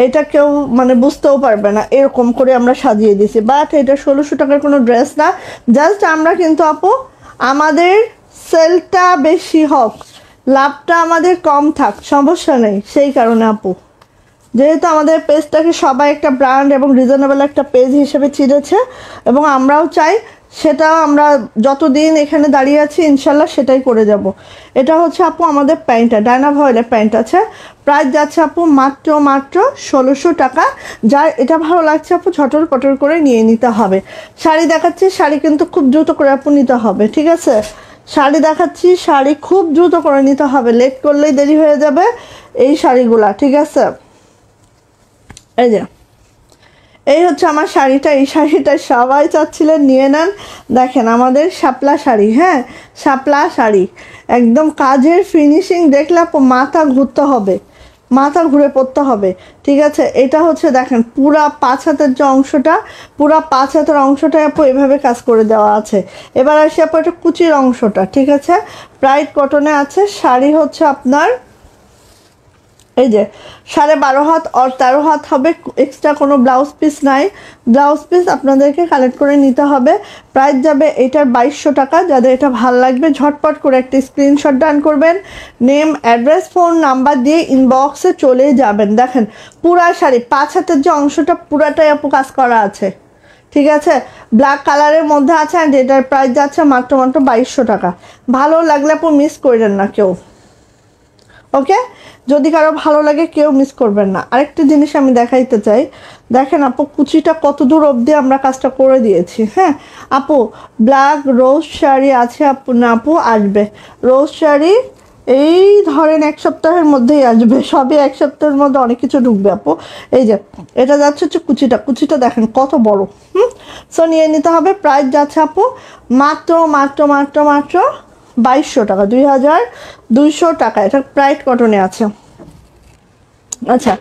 এটা কেউ মানে বুঝতেও পারবে না এরকম করে আমরা সাজিয়ে দিয়েছি বাট এটা ষোলোশো টাকার কোনো ড্রেস না জাস্ট আমরা কিন্তু আপু আমাদের সেলটা বেশি হোক লাভটা আমাদের কম থাক সমস্যা নেই সেই কারণে আপু যেহেতু আমাদের পেজটাকে সবাই একটা ব্র্যান্ড এবং রিজনেবল একটা পেজ হিসেবে চিনেছে এবং আমরাও চাই সেটা আমরা যতদিন এখানে দাঁড়িয়ে আছি ইনশাল্লাহ সেটাই করে যাব। এটা হচ্ছে আপু আমাদের প্যান্টটা ডায়না ভয়েলের প্যান্ট আছে প্রাইস যাচ্ছে আপু মাত্র মাত্র ষোলোশো টাকা যা এটা ভালো লাগছে আপু ঝটর পটর করে নিয়ে নিতে হবে শাড়ি দেখাচ্ছে শাড়ি কিন্তু খুব দ্রুত করে আপু নিতে হবে ঠিক আছে শাড়ি দেখাচ্ছি শাড়ি খুব দ্রুত করে নিতে হবে লেট করলেই দেরি হয়ে যাবে এই শাড়িগুলা ঠিক আছে এই যে এই হচ্ছে আমার শাড়িটা এই শাড়িটা সবাই চাচ্ছিলেন নিয়ে নেন দেখেন আমাদের শাপলা শাড়ি হ্যাঁ শাপলা শাড়ি একদম কাজের ফিনিশিং দেখলে মাথা ঘুরতে হবে মাথা ঘুরে পড়তে হবে ঠিক আছে এটা হচ্ছে দেখেন পুরা পাঁচ হাতের যে অংশটা পুরা পাঁচ হাতের অংশটা আপু এভাবে কাজ করে দেওয়া আছে এবার আসি আপু একটা কুচির অংশটা ঠিক আছে ব্রাইট কটনে আছে শাড়ি হচ্ছে আপনার এই যে সাড়ে বারো হাত আর তেরো হাত হবে এক্সট্রা কোনো ব্লাউজ পিস নাই ব্লাউজ পিস আপনাদেরকে কালেক্ট করে নিতে হবে প্রাইস যাবে এটার বাইশশো টাকা যাদের এটা ভাল লাগবে ঝটপট করে একটি স্ক্রিনশট ডান করবেন নেম অ্যাড্রেস ফোন নাম্বার দিয়ে ইনবক্সে চলে যাবেন দেখেন পুরা শাড়ি পাঁচ হাতের যে অংশটা পুরাটাই আপু কাজ করা আছে ঠিক আছে ব্ল্যাক কালারের মধ্যে আছে অ্যান্ড এটার প্রাইস যাচ্ছে মাত্র মাত্র বাইশশো টাকা ভালো লাগলে আপু মিস করলেন না কেউ ওকে যদি কারো ভালো লাগে কেউ মিস করবেন না আরেকটি জিনিস আমি দেখাইতে চাই দেখেন আপু কুচিটা কত দূর অবধি আমরা কাজটা করে দিয়েছি হ্যাঁ আপু ব্ল্যাক রোজ শাড়ি আছে আপু না আপু আসবে রোজ শাড়ি এই ধরেন এক সপ্তাহের মধ্যেই আসবে সবই এক সপ্তাহের মধ্যে অনেক কিছু ঢুকবে আপু এই যে এটা যাচ্ছে হচ্ছে কুচিটা কুচিটা দেখেন কত বড় হুম সো নিয়ে নিতে হবে প্রাইস যাচ্ছে আপু মাত্র মাত্র মাত্র মাত্র বাইশশো টাকা দুই হাজার দুইশো টাকা এটা প্রাইট কটনে আছে আচ্ছা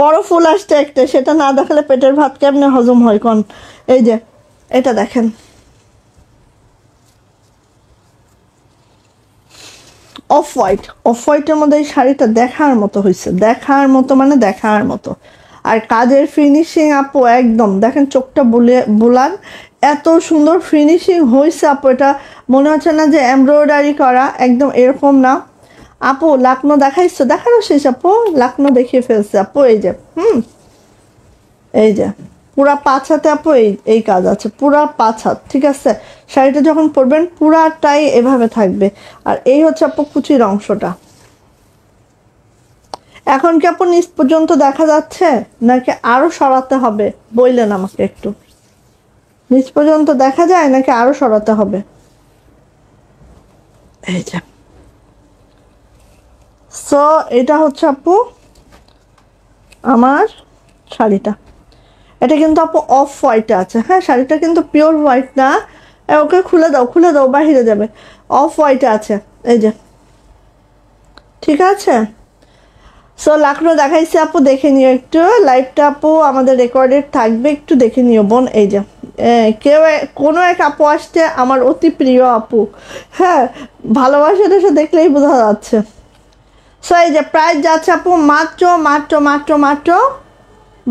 বড় ফুল আসছে একটা সেটা না দেখালে পেটের ভাত কেমনে হজম হয় কোন এই যে এটা দেখেন অফ হোয়াইট অফ হোয়াইটের মধ্যে এই শাড়িটা দেখার মতো হয়েছে দেখার মতো মানে দেখার মতো আর কাজের ফিনিশিং আপু একদম দেখেন চোখটা বলে বোলান এত সুন্দর ফিনিশিং হয়েছে আপু এটা মনে হচ্ছে না যে এমব্রয়ডারি করা একদম এরকম না আপু লাকনো দেখাইছো দেখানো শেষ আপু লাকনো দেখিয়ে ফেলছে আপু এই যে হুম এই যে পুরা পাঁচ হাতে আপু এই এই কাজ আছে পুরা পাঁচ হাত ঠিক আছে শাড়িটা যখন পরবেন পুরাটাই এভাবে থাকবে আর এই হচ্ছে আপু কুচির অংশটা এখন কি আপু নিচ পর্যন্ত দেখা যাচ্ছে নাকি আরও সরাতে হবে বললেন আমাকে একটু নিচ পর্যন্ত দেখা যায় নাকি আরও সরাতে হবে এই যে সো এটা হচ্ছে আপু আমার শাড়িটা এটা কিন্তু আপু অফ হোয়াইটে আছে হ্যাঁ শাড়িটা কিন্তু পিওর হোয়াইট না ওকে খুলে দাও খুলে দাও বাহিরে যাবে অফ হোয়াইটে আছে এই যে ঠিক আছে সো লাকড়ো দেখাইছে আপু দেখে নিও একটু লাইভটা আপু আমাদের রেকর্ডেড থাকবে একটু দেখে নিও বোন এই যে কেউ কোনো এক আপু আসছে আমার অতি প্রিয় আপু হ্যাঁ তো সে দেখলেই বোঝা যাচ্ছে সো এই যে প্রাইস যাচ্ছে আপু মাত্র মাত্র মাত্র মাত্র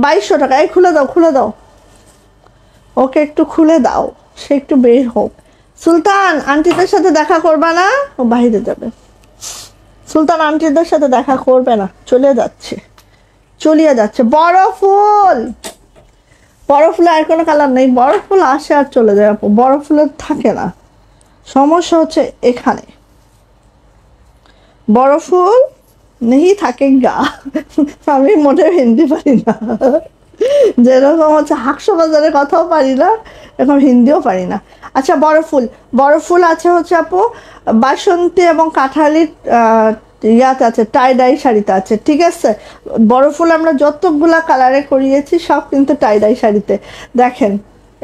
বাইশশো টাকা এই খুলে দাও খুলে দাও ওকে একটু খুলে দাও সে একটু বের হোক সুলতান আন্টিদের সাথে দেখা করবা না ও বাহিরে যাবে সুলতান আন্টিদের সাথে দেখা করবে না চলে যাচ্ছে চলিয়ে যাচ্ছে বড় ফুল বড় ফুলে আর কোনো কালার নেই বড় ফুল আসে আর চলে যায় আপু বড় ফুলের থাকে না সমস্যা হচ্ছে এখানে বড় ফুল নেই থাকে গা আমি মোটে হিন্দি পারি না যেরকম হচ্ছে হাকশো বাজারের কথাও পারি না এরকম হিন্দিও পারি না আচ্ছা বড় ফুল বড় ফুল আছে হচ্ছে আপু বাসন্তী এবং কাঁঠালির ইয়াতে আছে টাই ডাই শাড়িতে আছে ঠিক আছে বড় ফুল আমরা যতগুলা কালারে করিয়েছি সব কিন্তু টাই ডাই শাড়িতে দেখেন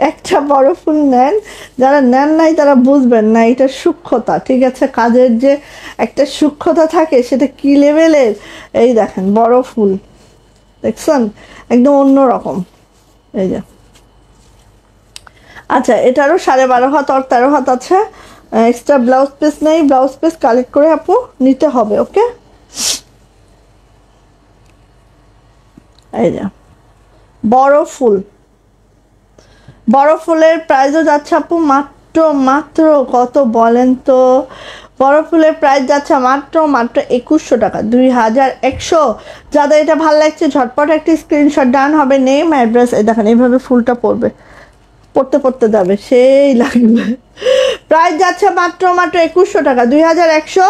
একটা বড় ফুল নেন যারা নেন নাই তারা বুঝবেন না এটা সূক্ষ্মতা ঠিক আছে কাজের যে একটা সূক্ষ্মতা থাকে সেটা কি লেভেলের এই দেখেন বড় ফুল দেখছেন একদম অন্যরকম এই যে আচ্ছা এটারও সাড়ে বারো হাত আর তেরো হাত আছে এক্সট্রা ব্লাউজ পিস নেই ব্লাউজ পিস কালেক্ট করে আপু নিতে হবে ওকে এই যে বড় ফুল বড় ফুলের প্রাইসও যাচ্ছে আপু মাত্র মাত্র মাত্র কত বলেন তো বড় ফুলের প্রাইস যাচ্ছে মাত্র মাত্র একুশশো টাকা দুই হাজার একশো যাদের এটা ভালো লাগছে ঝটপট একটি স্ক্রিনশট ডান হবে নেম অ্যাড্রেস এই দেখেন এইভাবে ফুলটা পড়বে পড়তে পড়তে যাবে সেই লাগবে প্রাইস যাচ্ছে মাত্র মাত্র একুশশো টাকা দুই হাজার একশো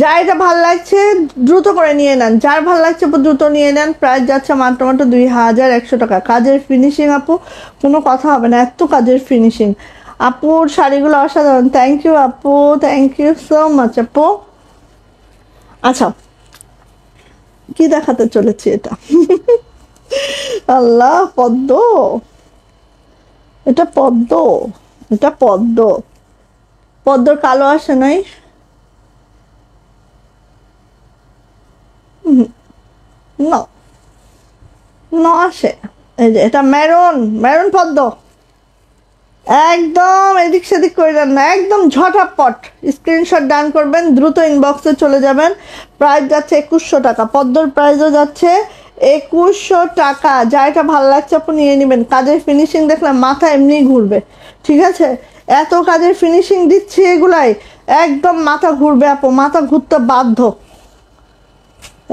যা এটা ভালো লাগছে দ্রুত করে নিয়ে নেন যার ভালো লাগছে দ্রুত নিয়ে নেন প্রাইস যাচ্ছে মাত্র মাত্র দুই হাজার একশো টাকা কাজের ফিনিশিং আপু কোনো কথা হবে না এত কাজের ফিনিশিং আপুর শাড়িগুলো অসাধারণ থ্যাংক ইউ আপু থ্যাংক ইউ সো মাচ আপু আচ্ছা কি দেখাতে চলেছি এটা আল্লাহ পদ্ম এটা পদ্ম এটা পদ্ম পদ্মর কালো আসে নাই না না আসে এই যে এটা মেরন মেরন পদ্ম একদম এদিক সেদিক দেন না একদম ঝটাপট স্ক্রিনশট ডান করবেন দ্রুত ইনবক্সে চলে যাবেন প্রাইস যাচ্ছে একুশশো টাকা পদ্মর প্রাইসও যাচ্ছে একুশশো টাকা যা এটা ভালো লাগছে আপনি নিয়ে নেবেন কাজের ফিনিশিং দেখলাম মাথা এমনি ঘুরবে ঠিক আছে এত কাজের ফিনিশিং দিচ্ছি এগুলাই একদম মাথা ঘুরবে আপু মাথা ঘুরতে বাধ্য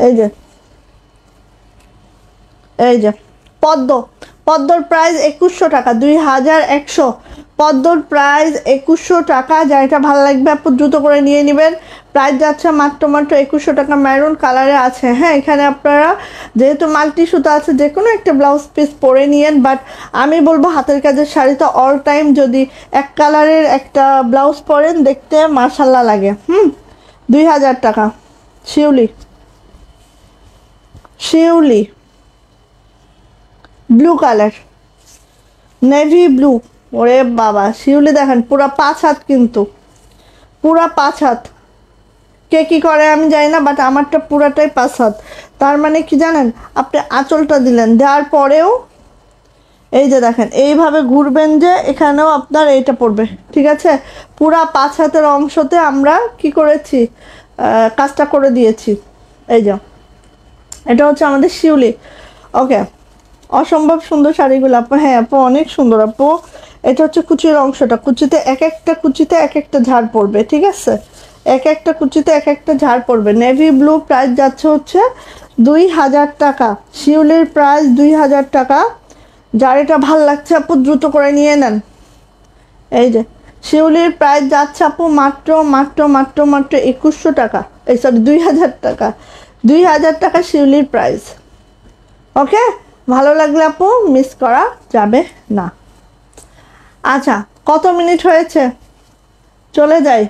এই যে এই যে পদ্ম পদ্মর প্রাইস একুশশো টাকা দুই হাজার একশো পদ্মর প্রাইস একুশশো টাকা যা এটা ভালো লাগবে আপনি দ্রুত করে নিয়ে নেবেন প্রাইস যাচ্ছে মাত্র মাত্র একুশশো টাকা ম্যারুন কালারে আছে হ্যাঁ এখানে আপনারা যেহেতু মাল্টি সুতো আছে যে কোনো একটা ব্লাউজ পিস পরে নিয়েন বাট আমি বলবো হাতের কাজের শাড়ি তো অল টাইম যদি এক কালারের একটা ব্লাউজ পরেন দেখতে মার্শাল্লা লাগে হুম দুই হাজার টাকা Shiuli Shiuli blue colour navy blue ওরে বাবা শিউলি দেখেন পুরা পাঁচ হাত কিন্তু পুরা পাঁচ হাত কে কী করে আমি জানি না বাট আমারটা পুরাটাই পাঁচ হাত তার মানে কি জানেন আপনি আঁচলটা দিলেন দেওয়ার পরেও এই যে দেখেন এইভাবে ঘুরবেন যে এখানেও আপনার এইটা পড়বে ঠিক আছে পুরা পাঁচ হাতের অংশতে আমরা কি করেছি কাজটা করে দিয়েছি এই যে এটা হচ্ছে আমাদের শিউলি ওকে অসম্ভব সুন্দর শাড়িগুলো আপু হ্যাঁ আপু অনেক সুন্দর আপু এটা হচ্ছে কুচির অংশটা কুচিতে এক একটা কুচিতে এক একটা ঝাড় পড়বে ঠিক আছে এক একটা কুচিতে এক একটা ঝাড় পড়বে নেভি ব্লু প্রাইস যাচ্ছে হচ্ছে দুই হাজার টাকা শিউলির প্রাইস দুই হাজার টাকা যার এটা ভাল লাগছে আপু দ্রুত করে নিয়ে নেন এই যে শিউলির প্রাইস যাচ্ছে আপু মাত্র মাত্র মাত্র মাত্র একুশশো টাকা এই সরি দুই হাজার টাকা দুই হাজার টাকা শিউলির প্রাইস ওকে ভালো লাগলে আপু মিস করা যাবে না আচ্ছা কত মিনিট হয়েছে চলে যাই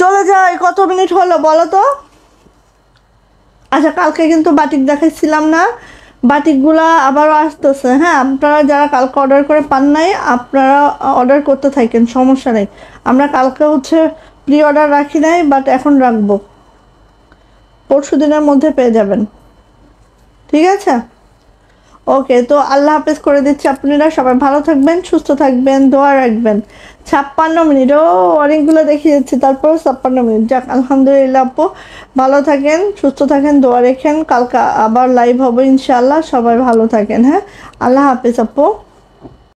চলে যাই কত মিনিট হলো বলো তো আচ্ছা কালকে কিন্তু বাটিক দেখাইছিলাম না বাটিকগুলো আবারও আসতেছে হ্যাঁ আপনারা যারা কালকে অর্ডার করে পান নাই আপনারা অর্ডার করতে থাকেন সমস্যা নেই আমরা কালকে হচ্ছে প্রি অর্ডার রাখি নাই বাট এখন রাখবো পরশু দিনের মধ্যে পেয়ে যাবেন ঠিক আছে ওকে তো আল্লাহ হাফেজ করে দিচ্ছি আপনারা সবাই ভালো থাকবেন সুস্থ থাকবেন দোয়া রাখবেন ছাপ্পান্ন মিনিট ও অনেকগুলো দেখে যাচ্ছি তারপর ছাপ্পান্ন মিনিট যাক আলহামদুলিল্লাহ আপু ভালো থাকেন সুস্থ থাকেন দোয়া রেখেন কালকা আবার লাইভ হবে ইনশাল্লাহ সবাই ভালো থাকেন হ্যাঁ আল্লাহ হাফেজ আপু